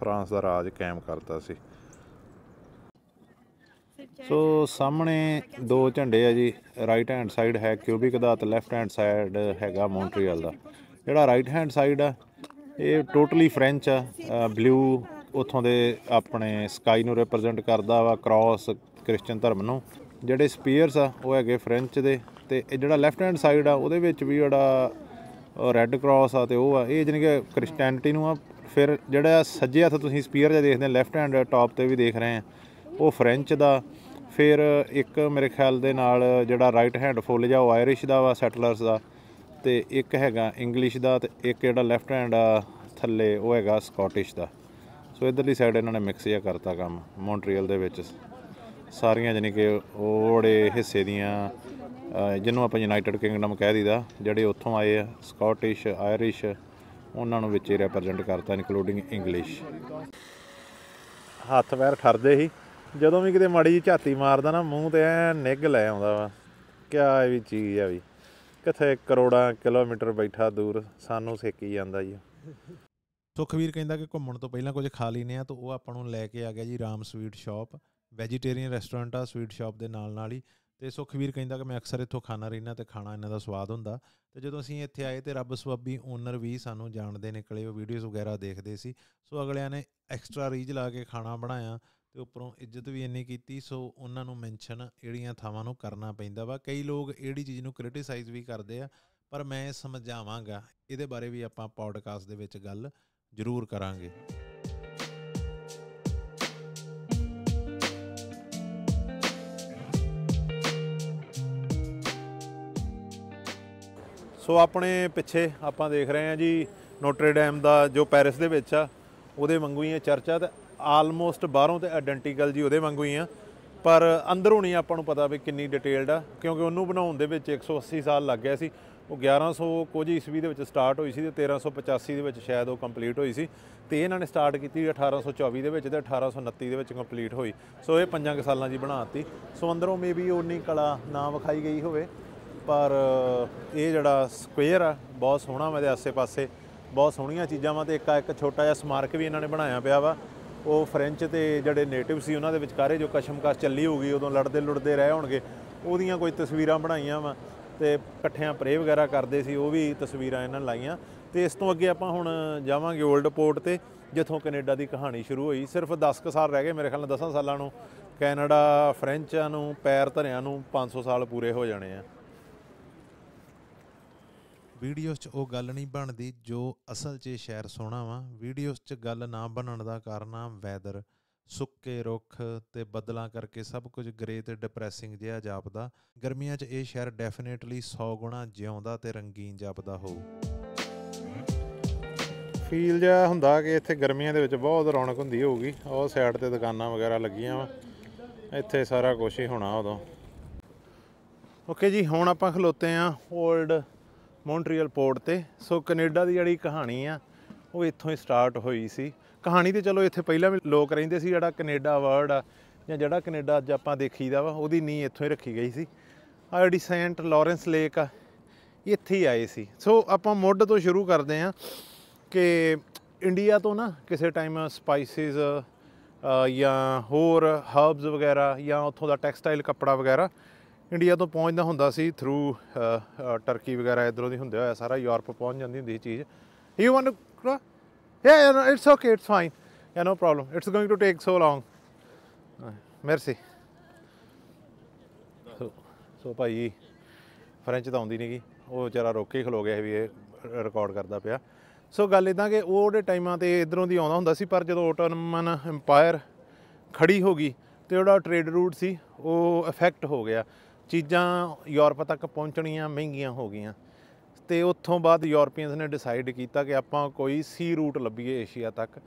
ਫਰਾਂਸ ਦਾ ਰਾਜ ਕਾਇਮ ਕਰਤਾ ਸੀ ਸੋ ਸਾਹਮਣੇ ਦੋ ਝੰਡੇ ਆ ਜੀ ਰਾਈਟ ਹੈਂਡ ਸਾਈਡ ਹੈ ਕਿਊਬਿਕ ਦਾ ਤੇ ਲੈਫਟ ਹੈਂਡ ਸਾਈਡ ਹੈਗਾ ਮੌਂਟਰੀਅਲ ਦਾ ਜਿਹੜਾ ਰਾਈਟ ਹੈਂਡ ਸਾਈਡ ਆ ਇਹ ਟੋਟਲੀ ਫ੍ਰੈਂਚ ਆ ਬਲੂ ਉਥੋਂ ਦੇ ਆਪਣੇ ਸਕਾਈ ਨੂੰ ਰਿਪਰੈਜ਼ੈਂਟ ਕਰਦਾ ਵਾ ਕ੍ਰਾਸ ਕ੍ਰਿਸਚੀਅਨ ਧਰਮ ਨੂੰ ਜਿਹੜੇ ਸਪੀਅਰਸ ਆ ਉਹ ਹੈਗੇ ਫ੍ਰੈਂਚ ਦੇ ਤੇ ਇਹ ਜਿਹੜਾ ਲੈਫਟ ਹੈਂਡ ਸਾਈਡ ਆ ਉਹਦੇ ਵਿੱਚ ਵੀ ਜਿਹੜਾ ਰੈੱਡ ਕ੍ਰਾਸ ਆ ਤੇ ਉਹ ਆ ਇਹ ਜਾਨੀ ਕਿ ਕ੍ਰਿਸਚੀਅਨਿਟੀ ਨੂੰ ਆ ਫਿਰ ਜਿਹੜਾ ਸੱਜੇ ਹੱਥ ਤੁਸੀਂ ਸਪੀਅਰ ਜਿਹਾ ਦੇਖਦੇ ਆ ਲੈਫਟ ਹੈਂਡ ਟਾਪ ਤੇ ਵੀ ਦੇਖ ਰਹੇ ਆ ਉਹ ਫ੍ਰੈਂਚ ਦਾ ਫਿਰ ਇੱਕ ਮੇਰੇ ਖਿਆਲ ਦੇ ਨਾਲ ਜਿਹੜਾ ਰਾਈਟ ਹੈਂਡ ਫੁੱਲ ਜਾ ਉਹ ਆਇਰਿਸ਼ ਦਾ ਵਾ ਸੈਟਲਰਸ ਦਾ ਤੇ ਇੱਕ ਹੈਗਾ ਇੰਗਲਿਸ਼ ਦਾ ਤੇ ਇੱਕ ਜਿਹੜਾ ਲੈਫਟ ਹੈਂਡ ਥੱਲੇ ਉਹ ਹੈਗਾ ਸਕਾਟਿਸ਼ ਦਾ ਸੋ ਇਧਰਲੀ ਸਾਈਡ ਇਹਨਾਂ ਨੇ ਮਿਕਸ ਜਿਹਾ ਕਰਤਾ ਕੰਮ ਮੌਂਟਰੀਅਲ ਦੇ ਵਿੱਚ ਸਾਰੀਆਂ ਜਾਨੀ ਕਿ ਉਹੜੇ ਹਿੱਸੇ ਦੀਆਂ ਜਿਹਨੂੰ ਆਪਾਂ ਯੂਨਾਈਟਿਡ ਕਿੰਗਡਮ ਕਹਿ ਦਈਦਾ ਜਿਹੜੇ ਉੱਥੋਂ ਆਏ ਆ ਸਕਾਟਿਸ਼ ਆਇਰਿਸ਼ ਉਹਨਾਂ ਨੂੰ ਵਿੱਚ ਰਿਪਰੈਜ਼ੈਂਟ ਕਰਤਾ ਇਨਕਲੂਡਿੰਗ ਇੰਗਲਿਸ਼ ਹੱਥ ਪੈਰ ਠਰਦੇ ਹੀ ਜਦੋਂ ਵੀ ਕਿਤੇ ਮਾੜੀ ਜੀ ਝਾਤੀ ਮਾਰਦਾ ਨਾ ਮੂੰਹ ਤੇ ਐ ਨਿੱਗ ਲੈ ਆਉਂਦਾ ਵਾ ਕਿਆ ਇਹ ਵੀ ਚੀਜ਼ ਆ ਵੀ ਕਿਥੇ ਕਰੋੜਾਂ ਕਿਲੋਮੀਟਰ ਬੈਠਾ ਦੂਰ ਸਾਨੂੰ ਸੇਕੀ ਜਾਂਦਾ ਜੀ ਸੁਖਵੀਰ ਕਹਿੰਦਾ ਕਿ ਘੁੰਮਣ ਤੋਂ ਪਹਿਲਾਂ ਕੁਝ ਖਾ ਲੈਨੇ ਆ ਤਾਂ ਉਹ ਆਪਾਂ ਨੂੰ ਲੈ ਕੇ ਆ ਗਿਆ ਜੀ Ram sweet shop vegetarian restaurant ਆ ਸਵੀਟ ਸ਼ਾਪ ਦੇ ਨਾਲ ਨਾਲ ਹੀ ਤੇ ਸੁਖਵੀਰ ਕਹਿੰਦਾ ਕਿ ਮੈਂ ਅਕਸਰ ਇੱਥੋਂ ਖਾਣਾ ਰਹਿਣਾ ਤੇ ਖਾਣਾ ਇਹਨਾਂ ਦਾ ਸਵਾਦ ਹੁੰਦਾ ਤੇ ਜਦੋਂ ਅਸੀਂ ਇੱਥੇ ਆਏ ਤੇ ਰੱਬ ਸਬੱਬੀ ਓਨਰ ਵੀ ਸਾਨੂੰ ਜਾਣਦੇ ਨਿਕਲੇ ਉਹ ਵੀਡੀਓਜ਼ ਵਗੈਰਾ ਦੇਖਦੇ ਸੀ ਸੋ ਅਗਲਿਆਂ ਨੇ ਐਕਸਟਰਾ ਰੀਜ ਲਾ ਕੇ ਖਾਣਾ ਬਣਾਇਆ ਤੇ ਉੱਪਰੋਂ ਇੱਜ਼ਤ ਵੀ ਇੰਨੀ ਕੀਤੀ ਸੋ ਉਹਨਾਂ ਨੂੰ ਮੈਂਸ਼ਨ ਇਹੜੀਆਂ ਥਾਵਾਂ ਨੂੰ ਕਰਨਾ ਪੈਂਦਾ ਵਾ ਕਈ ਲੋਕ ਇਹੜੀ ਚੀਜ਼ ਨੂੰ ਕ੍ਰਿਟਿਸਾਈਜ਼ ਵੀ ਕਰਦੇ ਆ ਪਰ ਮੈਂ ਸਮਝਾਵਾਂਗਾ ਇਹਦੇ ਬਾਰੇ ਵੀ ਆਪਾਂ ਪੌਡਕਾਸਟ ਦੇ ਵਿੱਚ ਗੱਲ ਜ਼ਰੂਰ ਕਰਾਂਗੇ ਸੋ ਆਪਣੇ ਪਿੱਛੇ ਆਪਾਂ ਦੇਖ ਰਹੇ ਹਾਂ ਜੀ ਨੋਟਰੇ ਡੈਮ ਦਾ ਜੋ ਪੈਰਿਸ ਦੇ ਵਿੱਚ ਆ ਉਹਦੇ ਵਾਂਗੂ ਹੀ ਇਹ ਚਰਚਾ ਤੇ ਆਲਮੋਸਟ ਬਾਹਰੋਂ ਤੇ ਆਇਡੈਂਟੀਕਲ ਜੀ ਉਹਦੇ ਵਾਂਗੂ ਹੀ ਆ ਪਰ ਅੰਦਰੋਂ ਨਹੀਂ ਆਪਾਂ ਨੂੰ ਪਤਾ ਵੀ ਕਿੰਨੀ ਡਿਟੇਲਡ ਆ ਕਿਉਂਕਿ ਉਹਨੂੰ ਬਣਾਉਣ ਦੇ ਵਿੱਚ 180 ਸਾਲ ਲੱਗ ਗਿਆ ਸੀ ਉਹ 1100 ਕੁਝ ਈਸਵੀ ਦੇ ਵਿੱਚ ਸਟਾਰਟ ਹੋਈ ਸੀ ਤੇ 1385 ਦੇ ਵਿੱਚ ਸ਼ਾਇਦ ਉਹ ਕੰਪਲੀਟ ਹੋਈ ਸੀ ਤੇ ਇਹਨਾਂ ਨੇ ਸਟਾਰਟ ਕੀਤੀ 1824 ਦੇ ਵਿੱਚ ਤੇ 1829 ਦੇ ਵਿੱਚ ਕੰਪਲੀਟ ਹੋਈ ਸੋ ਇਹ ਪੰਜਾਂ ਸਾਲਾਂ ਦੀ ਬਣਾਤੀ ਸੋ ਅੰਦਰੋਂ ਮੇਬੀ ਉਨੀ ਕਲਾ ਨਾ ਵਿਖਾਈ ਗਈ ਹੋਵੇ ਪਰ ਇਹ ਜਿਹੜਾ ਸਕੁਅਰ ਆ ਬਹੁਤ ਸੋਹਣਾ ਮੇਰੇ ਆਸੇ-ਪਾਸੇ ਬਹੁਤ ਸੋਹਣੀਆਂ ਚੀਜ਼ਾਂ ਵਾਂ ਤੇ ਇੱਕ ਇੱਕ ਛੋਟਾ ਜਿਹਾ ਸਮਾਰਕ ਵੀ ਇਹਨਾਂ ਨੇ ਬਣਾਇਆ ਪਿਆ ਵਾ ਉਹ ਫ੍ਰੈਂਚ ਤੇ ਜਿਹੜੇ ਨੇਟਿਵ ਸੀ ਉਹਨਾਂ ਦੇ ਵਿਚਕਾਰੇ ਜੋ ਕਸ਼ਮਕਸ਼ ਚੱਲੀ ਗਈ ਉਦੋਂ ਲੜਦੇ ਲੁੜਦੇ ਰਹੇ ਹੋਣਗੇ ਉਹਦੀਆਂ ਕੋਈ ਤਸਵੀਰਾਂ ਬਣਾਈਆਂ ਵਾ ਤੇ ਇਕੱਠਿਆਂ ਪ੍ਰੇ ਵਗੈਰਾ ਕਰਦੇ ਸੀ ਉਹ ਵੀ ਤਸਵੀਰਾਂ ਇਹਨਾਂ ਲਾਈਆਂ ਤੇ ਇਸ ਤੋਂ ਅੱਗੇ ਆਪਾਂ ਹੁਣ ਜਾਵਾਂਗੇ 올ਡ ਪੋਰਟ ਤੇ ਜਿੱਥੋਂ ਕੈਨੇਡਾ ਦੀ ਕਹਾਣੀ ਸ਼ੁਰੂ ਹੋਈ ਸਿਰਫ 10 ਕ ਸਾਲ ਰਹਿ ਗਏ ਮੇਰੇ ਖਿਆਲ ਨਾਲ 10 ਸਾਲਾਂ ਨੂੰ ਕੈਨੇਡਾ ਫ੍ਰੈਂਚਾਂ ਨੂੰ ਪੈਰ ਧਰਿਆਂ ਨੂੰ 500 ਸਾਲ ਪੂਰੇ ਹੋ ਜਾਣੇ ਆ ਵੀਡੀਓਸ 'ਚ ਉਹ ਗੱਲ ਨਹੀਂ ਬਣਦੀ ਜੋ ਅਸਲ 'ਚ ਸ਼ਹਿਰ ਸੋਹਣਾ ਵਾ ਵੀਡੀਓਸ 'ਚ ਗੱਲ ਨਾ ਬਣਨ ਦਾ ਕਾਰਨ ਆ ਵੈਦਰ ਸੁੱਕੇ ਰੁੱਖ ਤੇ ਬੱਦਲਾਂ ਕਰਕੇ ਸਭ ਕੁਝ ਗ੍ਰੇ ਤੇ ਡਿਪਰੈਸਿੰਗ ਜਿਹਾ ਜਾਪਦਾ ਗਰਮੀਆਂ 'ਚ ਇਹ ਸ਼ਹਿਰ ਡੈਫੀਨੇਟਲੀ 100 ਗੁਣਾ ਜਿਉਂਦਾ ਤੇ ਰੰਗੀਨ ਜਾਪਦਾ ਹੋ ਫੀਲ ਜਿਹਾ ਹੁੰਦਾ ਕਿ ਇੱਥੇ ਗਰਮੀਆਂ ਦੇ ਵਿੱਚ ਬਹੁਤ ਰੌਣਕ ਹੁੰਦੀ ਹੋਊਗੀ ਉਹ ਸਾਈਡ ਤੇ ਦੁਕਾਨਾਂ ਵਗੈਰਾ ਲੱਗੀਆਂ ਵਾ ਇੱਥੇ ਸਾਰਾ ਕੁਝ ਹੀ ਹੋਣਾ ਉਦੋਂ ਓਕੇ ਜੀ ਹੁਣ ਆਪਾਂ ਖਲੋਤੇ ਆਂ 올ਡ ਮੌਂਟਰੀਅਲ ਪੋਰਟ ਤੇ ਸੋ ਕੈਨੇਡਾ ਦੀ ਜਿਹੜੀ ਕਹਾਣੀ ਆ ਉਹ ਇੱਥੋਂ ਹੀ ਸਟਾਰਟ ਹੋਈ ਸੀ ਕਹਾਣੀ ਤੇ ਚਲੋ ਇੱਥੇ ਪਹਿਲਾਂ ਵੀ ਲੋਕ ਰਹਿੰਦੇ ਸੀ ਜਿਹੜਾ ਕੈਨੇਡਾ ਵਰਡ ਆ ਜਾਂ ਜਿਹੜਾ ਕੈਨੇਡਾ ਅੱਜ ਆਪਾਂ ਦੇਖੀਦਾ ਵਾ ਉਹਦੀ ਨੀ ਇੱਥੋਂ ਹੀ ਰੱਖੀ ਗਈ ਸੀ ਆ ਜਿਹੜੀ ਸੈਂਟ ਲਾਰੈਂਸ ਲੇਕ ਆ ਇੱਥੇ ਹੀ ਆਏ ਸੀ ਸੋ ਆਪਾਂ ਮੁੱਢ ਤੋਂ ਸ਼ੁਰੂ ਕਰਦੇ ਆ ਕਿ ਇੰਡੀਆ ਤੋਂ ਨਾ ਕਿਸੇ ਟਾਈਮ ਸਪਾਈਸਿਸ ਜਾਂ ਹੋਰ ਹਰਬਸ ਵਗੈਰਾ ਜਾਂ ਉੱਥੋਂ ਦਾ ਟੈਕਸਟਾਈਲ ਕੱਪੜਾ ਵਗੈਰਾ ਇੰਡੀਆ ਤੋਂ ਪਹੁੰਚਦਾ ਹੁੰਦਾ ਸੀ ਥਰੂ ਟਰਕੀ ਵਗੈਰਾ ਇਧਰੋਂ ਦੀ ਹੁੰਦੇ ਹੋਇਆ ਸਾਰਾ ਯੂਰਪ ਪਹੁੰਚ ਜਾਂਦੀ ਹੁੰਦੀ ਸੀ ਚੀਜ਼ you want to ya it's okay it's fine ya no problem it's going to take so long ਮਰਸੀ ਸੋ ਭਾਈ ਫ੍ਰੈਂਚ ਤਾਂ ਆਉਂਦੀ ਨਹੀਂਗੀ ਉਹ ਵਿਚਾਰਾ ਰੋਕ ਕੇ ਖਲੋ ਗਿਆ ਵੀ ਇਹ ਰਿਕਾਰਡ ਕਰਦਾ ਪਿਆ ਸੋ ਗੱਲ ਇਦਾਂ ਕਿ ਉਹਦੇ ਟਾਈਮਾਂ ਤੇ ਇਧਰੋਂ ਦੀ ਆਉਂਦਾ ਹੁੰਦਾ ਸੀ ਪਰ ਜਦੋਂ ਓਟੋਮਨ ਐਮਪਾਇਰ ਖੜੀ ਹੋ ਗਈ ਤੇ ਉਹਦਾ ਟ੍ਰੇਡ ਰੂਟ ਸੀ ਉਹ ਇਫੈਕਟ ਹੋ ਗਿਆ ਚੀਜ਼ਾਂ ਯੂਰਪ ਤੱਕ ਪਹੁੰਚਣੀਆਂ ਮਹਿੰਗੀਆਂ ਹੋ ਗਈਆਂ ਤੇ ਉੱਥੋਂ ਬਾਅਦ ਯੂਰਪੀਅਨਸ ਨੇ ਡਿਸਾਈਡ ਕੀਤਾ ਕਿ ਆਪਾਂ ਕੋਈ ਸੀ ਰੂਟ ਲੱਭੀਏ ਏਸ਼ੀਆ ਤੱਕ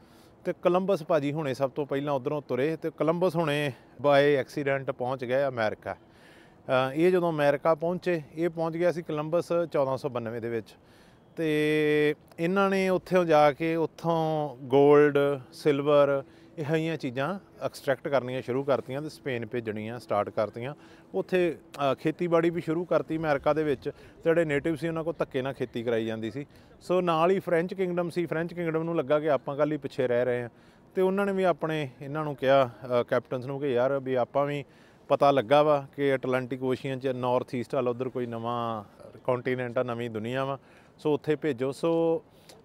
ਤੇ ਕੋਲੰਬਸ ਭਾਜੀ ਹੁਣੇ ਸਭ ਤੋਂ ਪਹਿਲਾਂ ਉਧਰੋਂ ਤੁਰੇ ਤੇ ਕੋਲੰਬਸ ਹੁਣੇ ਬਾਏ ਐਕਸੀਡੈਂਟ ਪਹੁੰਚ ਗਏ ਅਮਰੀਕਾ ਇਹ ਜਦੋਂ ਅਮਰੀਕਾ ਪਹੁੰਚੇ ਇਹ ਪਹੁੰਚ ਗਿਆ ਸੀ ਕੋਲੰਬਸ 1492 ਦੇ ਵਿੱਚ ਤੇ ਇਹਨਾਂ ਨੇ ਉੱਥੇ ਜਾ ਕੇ ਉੱਥੋਂ 골ਡ ਸਿਲਵਰ ਇਹੋ ਜਿਹੀਆਂ ਚੀਜ਼ਾਂ ਐਕਸਟ੍ਰੈਕਟ ਕਰਨੀਆਂ ਸ਼ੁਰੂ ਕਰਤੀਆਂ ਤੇ ਸਪੇਨ ਭੇਜਣੀਆਂ ਸਟਾਰਟ ਕਰਤੀਆਂ ਉੱਥੇ ਖੇਤੀਬਾੜੀ ਵੀ ਸ਼ੁਰੂ ਕਰਤੀ ਅਮਰੀਕਾ ਦੇ ਵਿੱਚ ਜਿਹੜੇ ਨੇਟਿਵ ਸੀ ਉਹਨਾਂ ਕੋ ਧੱਕੇ ਨਾਲ ਖੇਤੀ ਕਰਾਈ ਜਾਂਦੀ ਸੀ ਸੋ ਨਾਲ ਹੀ ਫ੍ਰੈਂਚ ਕਿੰਗਡਮ ਸੀ ਫ੍ਰੈਂਚ ਕਿੰਗਡਮ ਨੂੰ ਲੱਗਾ ਕਿ ਆਪਾਂ ਕੱਲ ਹੀ ਪਿੱਛੇ ਰਹਿ ਰਹੇ ਹਾਂ ਤੇ ਉਹਨਾਂ ਨੇ ਵੀ ਆਪਣੇ ਇਹਨਾਂ ਨੂੰ ਕਿਹਾ ਕੈਪਟਨਸ ਨੂੰ ਕਿ ਯਾਰ ਵੀ ਆਪਾਂ ਵੀ ਪਤਾ ਲੱਗਾ ਵਾ ਕਿ ਐਟਲੈਂਟਿਕ ਓਸ਼ੀਅਨ ਚ ਨਾਰਥ ਈਸਟ ਵਾਲ ਉਧਰ ਕੋਈ ਨਵਾਂ ਕੰਟੀਨੈਂਟ ਆ ਨਵੀਂ ਦੁਨੀਆ ਵਾ ਸੋ ਉੱਥੇ ਭੇਜੋ ਸੋ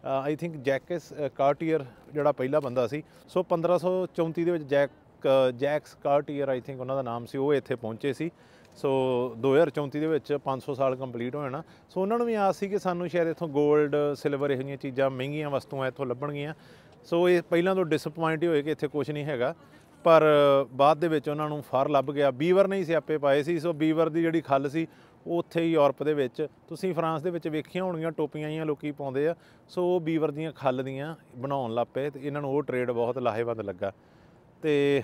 ਆਈ ਥਿੰਕ ਜੈਕਸ ਕਾਰਟੀਅਰ ਜਿਹੜਾ ਪਹਿਲਾ ਬੰਦਾ ਸੀ ਸੋ 1534 ਦੇ ਵਿੱਚ Jack Jacques Cartier I think ਉਹਨਾਂ ਦਾ ਨਾਮ ਸੀ ਉਹ ਇੱਥੇ ਪਹੁੰਚੇ ਸੀ ਸੋ 2034 ਦੇ ਵਿੱਚ 500 ਸਾਲ ਕੰਪਲੀਟ ਹੋ ਜਾਣਾ ਸੋ ਉਹਨਾਂ ਨੂੰ ਵੀ ਆਸ ਸੀ ਕਿ ਸਾਨੂੰ ਸ਼ਾਇਦ ਇੱਥੋਂ 골ਡ ਸਿਲਵਰ ਇਹੋ ਜਿਹੀਆਂ ਚੀਜ਼ਾਂ ਮਹਿੰਗੀਆਂ ਵਸਤੂਆਂ ਇੱਥੋਂ ਲੱਭਣਗੀਆਂ ਸੋ ਇਹ ਪਹਿਲਾਂ ਤੋਂ ਡਿਸਪਾਇੰਟ ਹੀ ਹੋਏ ਕਿ ਇੱਥੇ ਕੁਝ ਨਹੀਂ ਹੈਗਾ ਪਰ ਬਾਅਦ ਦੇ ਵਿੱਚ ਉਹਨਾਂ ਨੂੰ ਫਰ ਲੱਭ ਗਿਆ ਬੀਵਰ ਨਹੀਂ ਸਿਆਪੇ ਪਾਏ ਸੀ ਸੋ ਬੀਵਰ ਦੀ ਜਿਹੜੀ ਖੱਲ ਸੀ ਉੱਥੇ ਹੀ ਯੂਰਪ ਦੇ ਵਿੱਚ ਤੁਸੀਂ ਫਰਾਂਸ ਦੇ ਵਿੱਚ ਵੇਖੀਆਂ ਹੋਣਗੀਆਂ ਟੋਪੀਆਂ ਜੀਆਂ ਲੋਕੀ ਪਾਉਂਦੇ ਆ ਸੋ ਉਹ ਬੀਵਰ ਦੀਆਂ ਖੱਲ ਦੀਆਂ ਬਣਾਉਣ ਲੱਪੇ ਤੇ ਇਹਨਾਂ ਨੂੰ ਉਹ ਟ੍ਰੇਡ ਬਹੁਤ ਲਾਹੇਵੰਦ ਲੱਗਾ ਤੇ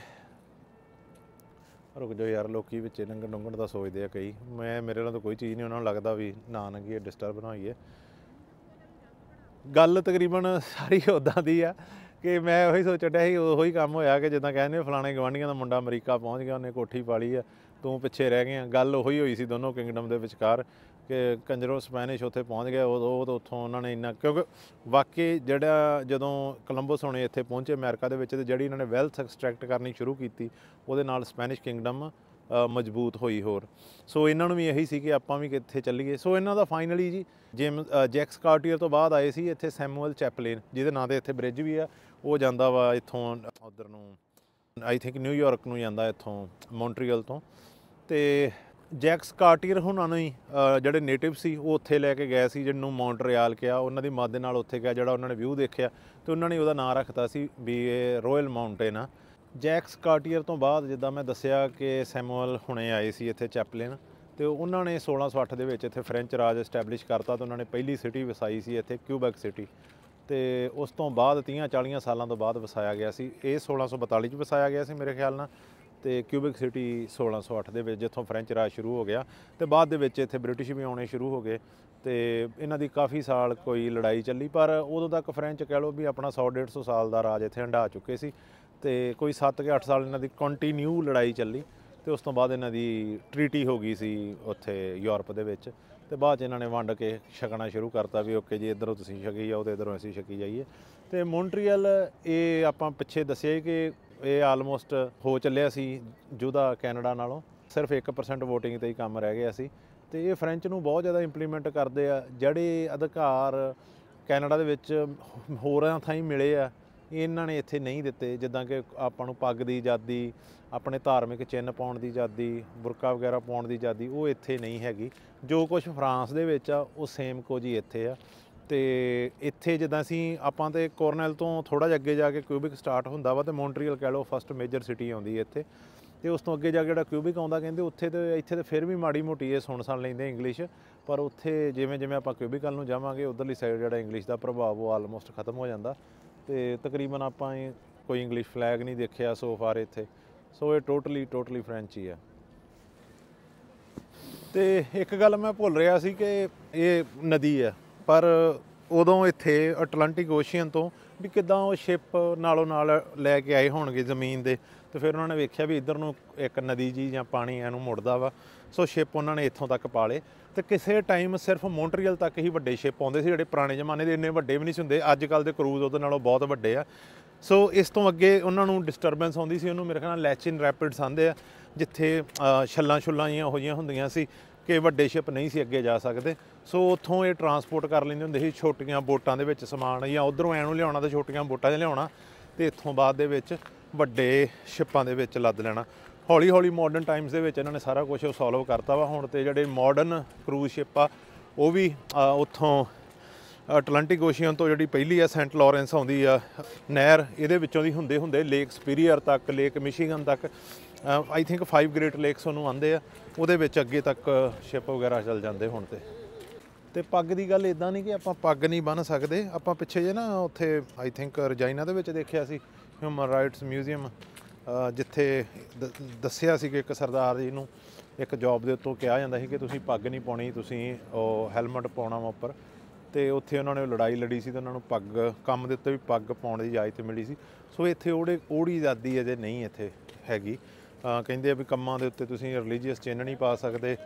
ਰੁਕ ਜਾਓ ਯਾਰ ਲੋਕੀ ਵਿੱਚ ਨੰਗਣ ਡੰਗਣ ਦਾ ਸੋਚਦੇ ਆ ਕਈ ਮੈਂ ਮੇਰੇ ਨਾਲ ਤਾਂ ਕੋਈ ਚੀਜ਼ ਨਹੀਂ ਉਹਨਾਂ ਨੂੰ ਲੱਗਦਾ ਵੀ ਨਾ ਨੰਗੀ ਡਿਸਟਰਬ ਨਾ ਹੋਈਏ ਗੱਲ ਤਕਰੀਬਨ ਸਾਰੀ ਉਦਾਂ ਦੀ ਆ ਕਿ ਮੈਂ ਉਹੀ ਸੋਚਣ ਸੀ ਉਹੀ ਕੰਮ ਹੋਇਆ ਕਿ ਜਿੱਦਾਂ ਕਹਿੰਦੇ ਫਲਾਣੇ ਗਵਾਂਡੀਆਂ ਦਾ ਮੁੰਡਾ ਅਮਰੀਕਾ ਪਹੁੰਚ ਗਿਆ ਉਹਨੇ ਕੋਠੀ ਪਾਲੀ ਆ ਤੂੰ ਪਿੱਛੇ ਰਹਿ ਗਏ ਆ ਗੱਲ ਉਹੀ ਹੋਈ ਸੀ ਦੋਨੋਂ ਕਿੰਗਡਮ ਦੇ ਵਿਚਕਾਰ ਕਿ ਕੰਜਰੋ ਸਪੈਨਿਸ਼ ਉੱਥੇ ਪਹੁੰਚ ਗਿਆ ਉਹ ਤੋਂ ਉੱਥੋਂ ਉਹਨਾਂ ਨੇ ਇੰਨਾ ਕਿਉਂਕਿ ਵਾਕਈ ਜਿਹੜਾ ਜਦੋਂ ਕੋਲੰਬਸ ਹੋਣੇ ਇੱਥੇ ਪਹੁੰਚੇ ਅਮਰੀਕਾ ਦੇ ਵਿੱਚ ਤੇ ਜਿਹੜੀ ਇਹਨਾਂ ਨੇ ਵੈਲਥ ਐਕਸਟ੍ਰੈਕਟ ਕਰਨੀ ਸ਼ੁਰੂ ਕੀਤੀ ਉਹਦੇ ਨਾਲ ਸਪੈਨਿਸ਼ ਕਿੰਗਡਮ ਮਜ਼ਬੂਤ ਹੋਈ ਹੋਰ ਸੋ ਇਹਨਾਂ ਨੂੰ ਵੀ ਇਹੀ ਸੀ ਕਿ ਆਪਾਂ ਵੀ ਕਿੱਥੇ ਚੱਲੀਏ ਸੋ ਇਹਨਾਂ ਦਾ ਫਾਈਨਲੀ ਜੀ ਜੇਮਸ ਜੈਕਸ ਕਾਰਟੀਅਰ ਤੋਂ ਬਾਅਦ ਆਏ ਸੀ ਇੱਥੇ ਸੈਮੂਅਲ ਚੈਪਲਿਨ ਜਿਹਦੇ ਨਾਂ ਦੇ ਇੱਥੇ ਬ੍ਰਿਜ ਵੀ ਆ ਉਹ ਜਾਂਦਾ ਵਾ ਇੱਥੋਂ ਉਧਰ ਨੂੰ ਆਈ ਥਿੰਕ ਨਿਊਯਾਰਕ ਨੂੰ ਜਾਂਦਾ ਇੱਥੋਂ ਮੌਂਟਰੀਅਲ ਤੋਂ ਤੇ ਜੈਕਸ ਕਾਰਟੀਅਰ ਹੁਣਾਂ ਨੂੰ ਹੀ ਜਿਹੜੇ ਨੇਟਿਵ ਸੀ ਉਹ ਉੱਥੇ ਲੈ ਕੇ ਗਏ ਸੀ ਜਿਹਨੂੰ ਮਾਉਂਟ ਕਿਹਾ ਉਹਨਾਂ ਦੀ ਮਦਦ ਨਾਲ ਉੱਥੇ ਗਿਆ ਜਿਹੜਾ ਉਹਨਾਂ ਨੇ ਵਿਊ ਦੇਖਿਆ ਤੇ ਉਹਨਾਂ ਨੇ ਉਹਦਾ ਨਾਮ ਰੱਖਤਾ ਸੀ ਵੀ ਇਹ ਰਾਇਲ ਮਾਉਂਟੇਨ ਆ ਜੈਕਸ ਕਾਰਟੀਅਰ ਤੋਂ ਬਾਅਦ ਜਿੱਦਾਂ ਮੈਂ ਦੱਸਿਆ ਕਿ ਸੈਮੂਅਲ ਹੁਣੇ ਆਏ ਸੀ ਇੱਥੇ ਚੈਪਲਿਨ ਤੇ ਉਹਨਾਂ ਨੇ 1660 ਦੇ ਵਿੱਚ ਇੱਥੇ ਫ੍ਰੈਂਚ ਰਾਜ ਐਸਟੈਬਲਿਸ਼ ਕਰਤਾ ਤੇ ਉਹਨਾਂ ਨੇ ਪਹਿਲੀ ਸਿਟੀ ਵਸਾਈ ਸੀ ਇੱਥੇ ਕਿਊਬੈਕ ਸਿਟੀ ਤੇ ਉਸ ਤੋਂ ਬਾਅਦ 30 40 ਸਾਲਾਂ ਤੋਂ ਬਾਅਦ ਵਸਾਇਆ ਗਿਆ ਸੀ ਇਹ 1642 ਚ ਵਸਾਇਆ ਗਿਆ ਸੀ ਮੇਰੇ ਖਿਆਲ ਨਾਲ ਤੇ ਕਿਊਬਿਕ ਸਿਟੀ 1608 ਦੇ ਵਿੱਚ ਜਿੱਥੋਂ ਫ੍ਰੈਂਚ ਰਾਜ ਸ਼ੁਰੂ ਹੋ ਗਿਆ ਤੇ ਬਾਅਦ ਦੇ ਵਿੱਚ ਇੱਥੇ ਬ੍ਰਿਟਿਸ਼ ਵੀ ਆਉਣੇ ਸ਼ੁਰੂ ਹੋ ਗਏ ਤੇ ਇਹਨਾਂ ਦੀ ਕਾਫੀ ਸਾਲ ਕੋਈ ਲੜਾਈ ਚੱਲੀ ਪਰ ਉਦੋਂ ਤੱਕ ਫ੍ਰੈਂਚ ਕਹਿ ਲੋ ਵੀ ਆਪਣਾ 100 150 ਸਾਲ ਦਾ ਰਾਜ ਇੱਥੇ ਹੰਡਾ ਚੁੱਕੇ ਸੀ ਤੇ ਕੋਈ 7 ਕੇ 8 ਸਾਲ ਇਹਨਾਂ ਦੀ ਕੰਟੀਨਿਊ ਲੜਾਈ ਚੱਲੀ ਤੇ ਉਸ ਤੋਂ ਬਾਅਦ ਇਹਨਾਂ ਦੀ ਟ੍ਰੀਟੀ ਹੋ ਗਈ ਸੀ ਉੱਥੇ ਯੂਰਪ ਦੇ ਵਿੱਚ ਤੇ ਬਾਅਦ ਇਹਨਾਂ ਨੇ ਵੰਡ ਕੇ ਛਕਣਾ ਸ਼ੁਰੂ ਕਰਤਾ ਵੀ ਓਕੇ ਜੀ ਇਧਰੋਂ ਤੁਸੀਂ ਛਕੀ ਜਾਓ ਤੇ ਇਧਰੋਂ ਅਸੀਂ ਛਕੀ ਜਾਈਏ ਤੇ ਮੌਂਟਰੀਅਲ ਇਹ ਆਪਾਂ ਪਿੱਛੇ ਦੱਸਿਆ ਕਿ ਇਹ ਆਲਮੋਸਟ ਹੋ ਚੱਲਿਆ ਸੀ ਜੁਦਾ ਕੈਨੇਡਾ ਨਾਲੋਂ ਸਿਰਫ 1% VOTING ਤੇ ਹੀ ਕੰਮ ਰਹਿ ਗਿਆ ਸੀ ਤੇ ਇਹ ਫ੍ਰੈਂਚ ਨੂੰ ਬਹੁਤ ਜ਼ਿਆਦਾ ਇੰਪਲੀਮੈਂਟ ਕਰਦੇ ਆ ਜਿਹੜੇ ਅਧਿਕਾਰ ਕੈਨੇਡਾ ਦੇ ਵਿੱਚ ਹੋਰਾਂ ਥਾਂ ਹੀ ਮਿਲੇ ਆ ਇਹਨਾਂ ਨੇ ਇੱਥੇ ਨਹੀਂ ਦਿੱਤੇ ਜਿੱਦਾਂ ਕਿ ਆਪਾਂ ਨੂੰ ਪੱਗ ਦੀ ਆਜ਼ਾਦੀ ਆਪਣੇ ਧਾਰਮਿਕ ਚਿੰਨ ਪਾਉਣ ਦੀ ਆਜ਼ਾਦੀ ਬੁਰਕਾ ਵਗੈਰਾ ਪਾਉਣ ਦੀ ਆਜ਼ਾਦੀ ਉਹ ਇੱਥੇ ਨਹੀਂ ਹੈਗੀ ਜੋ ਕੁਝ ਫਰਾਂਸ ਦੇ ਵਿੱਚ ਆ ਉਹ ਸੇਮ ਕੁਝ ਹੀ ਇੱਥੇ ਆ ਤੇ ਇੱਥੇ ਜਿੱਦਾਂ ਅਸੀਂ ਆਪਾਂ ਤੇ ਕੋਰਨਲ ਤੋਂ ਥੋੜਾ ਜਿਹਾ ਅੱਗੇ ਜਾ ਕੇ ਕਿਊਬਿਕ ਸਟਾਰਟ ਹੁੰਦਾ ਵਾ ਤੇ ਮੌਂਟਰੀਅਲ ਕਹਿ ਲਓ ਫਸਟ ਮੇਜਰ ਸਿਟੀ ਆਉਂਦੀ ਹੈ ਇੱਥੇ ਤੇ ਉਸ ਤੋਂ ਅੱਗੇ ਜਾ ਕੇ ਜਿਹੜਾ ਕਿਊਬਿਕ ਆਉਂਦਾ ਕਹਿੰਦੇ ਉੱਥੇ ਤੇ ਇੱਥੇ ਤੇ ਫਿਰ ਵੀ ਮਾੜੀ ਮੋਟੀ ਇਹ ਸੁਣ ਸੁਣ ਲੈਂਦੇ ਇੰਗਲਿਸ਼ ਪਰ ਉੱਥੇ ਜਿਵੇਂ ਜਿਵੇਂ ਆਪਾਂ ਕਿਊਬਿਕ ਨੂੰ ਜਾਵਾਂਗੇ ਉਧਰਲੀ ਸਾਈਡ ਜਿਹੜਾ ਇੰਗਲਿਸ਼ ਦਾ ਪ੍ਰਭਾਵ ਉਹ ਆਲਮੋਸਟ ਖਤਮ ਹੋ ਜਾਂਦਾ ਤੇ ਤਕਰੀਬਨ ਆਪਾਂ ਕੋਈ ਇੰਗਲਿਸ਼ ਫਲੈਗ ਨਹੀਂ ਦੇਖਿਆ ਸੋ ਫਾਰ ਇੱਥੇ ਸੋ ਇਹ ਟੋਟਲੀ ਟੋਟਲੀ ਫ੍ਰੈਂਚ ਹੀ ਆ ਤੇ ਇੱਕ ਗੱਲ ਮੈਂ ਭੁੱਲ ਰਿਹਾ ਸੀ ਕਿ ਇਹ ਨਦੀ ਆ ਪਰ ਉਦੋਂ ਇੱਥੇ ਅਟਲਾਂਟਿਕ ਓਸ਼ੀਅਨ ਤੋਂ ਵੀ ਕਿਦਾਂ ਉਹ ਸ਼ਿਪ ਨਾਲੋਂ ਨਾਲ ਲੈ ਕੇ ਆਏ ਹੋਣਗੇ ਜ਼ਮੀਨ ਦੇ ਤੇ ਫਿਰ ਉਹਨਾਂ ਨੇ ਵੇਖਿਆ ਵੀ ਇਧਰ ਨੂੰ ਇੱਕ ਨਦੀ ਜੀ ਜਾਂ ਪਾਣੀ ਇਹਨੂੰ ਮੁੜਦਾ ਵਾ ਸੋ ਸ਼ਿਪ ਉਹਨਾਂ ਨੇ ਇੱਥੋਂ ਤੱਕ ਪਾਲੇ ਤੇ ਕਿਸੇ ਟਾਈਮ ਸਿਰਫ ਮੌਂਟਰੀਅਲ ਤੱਕ ਹੀ ਵੱਡੇ ਸ਼ਿਪ ਆਉਂਦੇ ਸੀ ਜਿਹੜੇ ਪੁਰਾਣੇ ਜ਼ਮਾਨੇ ਦੇ ਇੰਨੇ ਵੱਡੇ ਵੀ ਨਹੀਂ ਹੁੰਦੇ ਅੱਜ ਕੱਲ ਦੇ ਕਰੂਜ਼ ਉਹਦੇ ਨਾਲੋਂ ਬਹੁਤ ਵੱਡੇ ਆ ਸੋ ਇਸ ਤੋਂ ਅੱਗੇ ਉਹਨਾਂ ਨੂੰ ਡਿਸਟਰਬੈਂਸ ਆਉਂਦੀ ਸੀ ਉਹਨੂੰ ਮੇਰੇ ਖਿਆਲ ਨਾਲ ਲੈਚਿਨ ਰੈਪਿਡਸ ਆਂਦੇ ਆ ਜਿੱਥੇ ਛੱਲਾਂ ਛੁੱਲਾਂ ਜੀਆਂ ਹੋ ਜੀਆਂ ਹੁੰਦੀਆਂ ਸੀ ਕਿ ਵੱਡੇ ਸ਼ਿਪ ਨਹੀਂ ਸੀ ਅੱਗੇ ਜਾ ਸਕਦੇ ਸੋ ਉੱਥੋਂ ਇਹ ਟਰਾਂਸਪੋਰਟ ਕਰ ਲੈਂਦੇ ਹੁੰਦੇ ਸੀ ਛੋਟੀਆਂ ਬੋਟਾਂ ਦੇ ਵਿੱਚ ਸਮਾਨ ਜਾਂ ਉਧਰੋਂ ਐਨੂੰ ਲਿਆਉਣਾ ਤੇ ਛੋਟੀਆਂ ਬੋਟਾਂ 'ਚ ਲਿਆਉਣਾ ਤੇ ਇੱਥੋਂ ਬਾਅਦ ਦੇ ਵਿੱਚ ਵੱਡੇ ਸ਼ਿਪਾਂ ਦੇ ਵਿੱਚ ਲੱਦ ਲੈਣਾ ਹੌਲੀ ਹੌਲੀ ਮਾਡਰਨ ਟਾਈਮਸ ਦੇ ਵਿੱਚ ਇਹਨਾਂ ਨੇ ਸਾਰਾ ਕੁਝ ਸੋਲਵ ਕਰਤਾ ਵਾ ਹੁਣ ਤੇ ਜਿਹੜੇ ਮਾਡਰਨ ਕਰੂਜ਼ ਸ਼ਿਪ ਆ ਉਹ ਵੀ ਉੱਥੋਂ ਅਟਲੈਂਟਿਕ ਓਸ਼ੀਅਨ ਤੋਂ ਜਿਹੜੀ ਪਹਿਲੀ ਆ ਸੈਂਟ ਲਾਰੈਂਸ ਆਉਂਦੀ ਆ ਨਹਿਰ ਇਹਦੇ ਵਿੱਚੋਂ ਦੀ ਹੁੰਦੇ ਹੁੰਦੇ ਲੇਕ ਸਪੀਰੀਅਰ ਤੱਕ ਲੇਕ ਮਿਸ਼ੀਗਨ ਤੱਕ ਆਈ ਥਿੰਕ 5 ਗ੍ਰੇਟ ਲੇਕਸ ਉਹਨੂੰ ਆਂਦੇ ਆ ਉਹਦੇ ਵਿੱਚ ਅੱਗੇ ਤੱਕ ਸ਼ਿਪ ਵਗੈਰਾ ਚੱਲ ਜਾਂਦੇ ਹੁਣ ਤੇ ਤੇ ਪੱਗ ਦੀ ਗੱਲ ਇਦਾਂ ਨਹੀਂ ਕਿ ਆਪਾਂ ਪੱਗ ਨਹੀਂ ਬੰਨ ਸਕਦੇ ਆਪਾਂ ਪਿੱਛੇ ਜੇ ਨਾ ਉੱਥੇ ਆਈ ਥਿੰਕ ਰਜਾਈਨਾ ਦੇ ਵਿੱਚ ਦੇਖਿਆ ਸੀ ਹਿਊਮਨ ਰਾਈਟਸ ਮਿਊਜ਼ੀਅਮ ਜਿੱਥੇ ਦੱਸਿਆ ਸੀ ਕਿ ਇੱਕ ਸਰਦਾਰ ਜੀ ਨੂੰ ਇੱਕ ਜੌਬ ਦੇ ਉੱਤੋਂ ਕਿਹਾ ਜਾਂਦਾ ਸੀ ਕਿ ਤੁਸੀਂ ਪੱਗ ਨਹੀਂ ਪਾਉਣੀ ਤੁਸੀਂ ਉਹ ਹੈਲਮਟ ਪਾਉਣਾ ਵਾ ਉੱਪਰ ਤੇ ਉੱਥੇ ਉਹਨਾਂ ਨੇ ਲੜਾਈ ਲੜੀ ਸੀ ਤੇ ਉਹਨਾਂ ਨੂੰ ਪੱਗ ਕੰਮ ਦੇ ਉੱਤੇ ਵੀ ਪੱਗ ਪਾਉਣ ਦੀ ਇਜਾਜ਼ਤ ਮਿਲੀ ਸੀ ਸੋ ਇੱਥੇ ਉਹੜੇ ਉਹੜੀ ਆਜ਼ਾਦੀ ਅਜੇ ਨਹੀਂ ਇੱਥੇ ਹੈਗੀ ਕਹਿੰਦੇ ਆ ਵੀ ਕੰਮਾਂ ਦੇ ਉੱਤੇ ਤੁਸੀਂ ਰਿਲੀਜੀਅਸ ਚਿੰਨ ਨਹੀਂ ਪਾ ਸਕਦੇ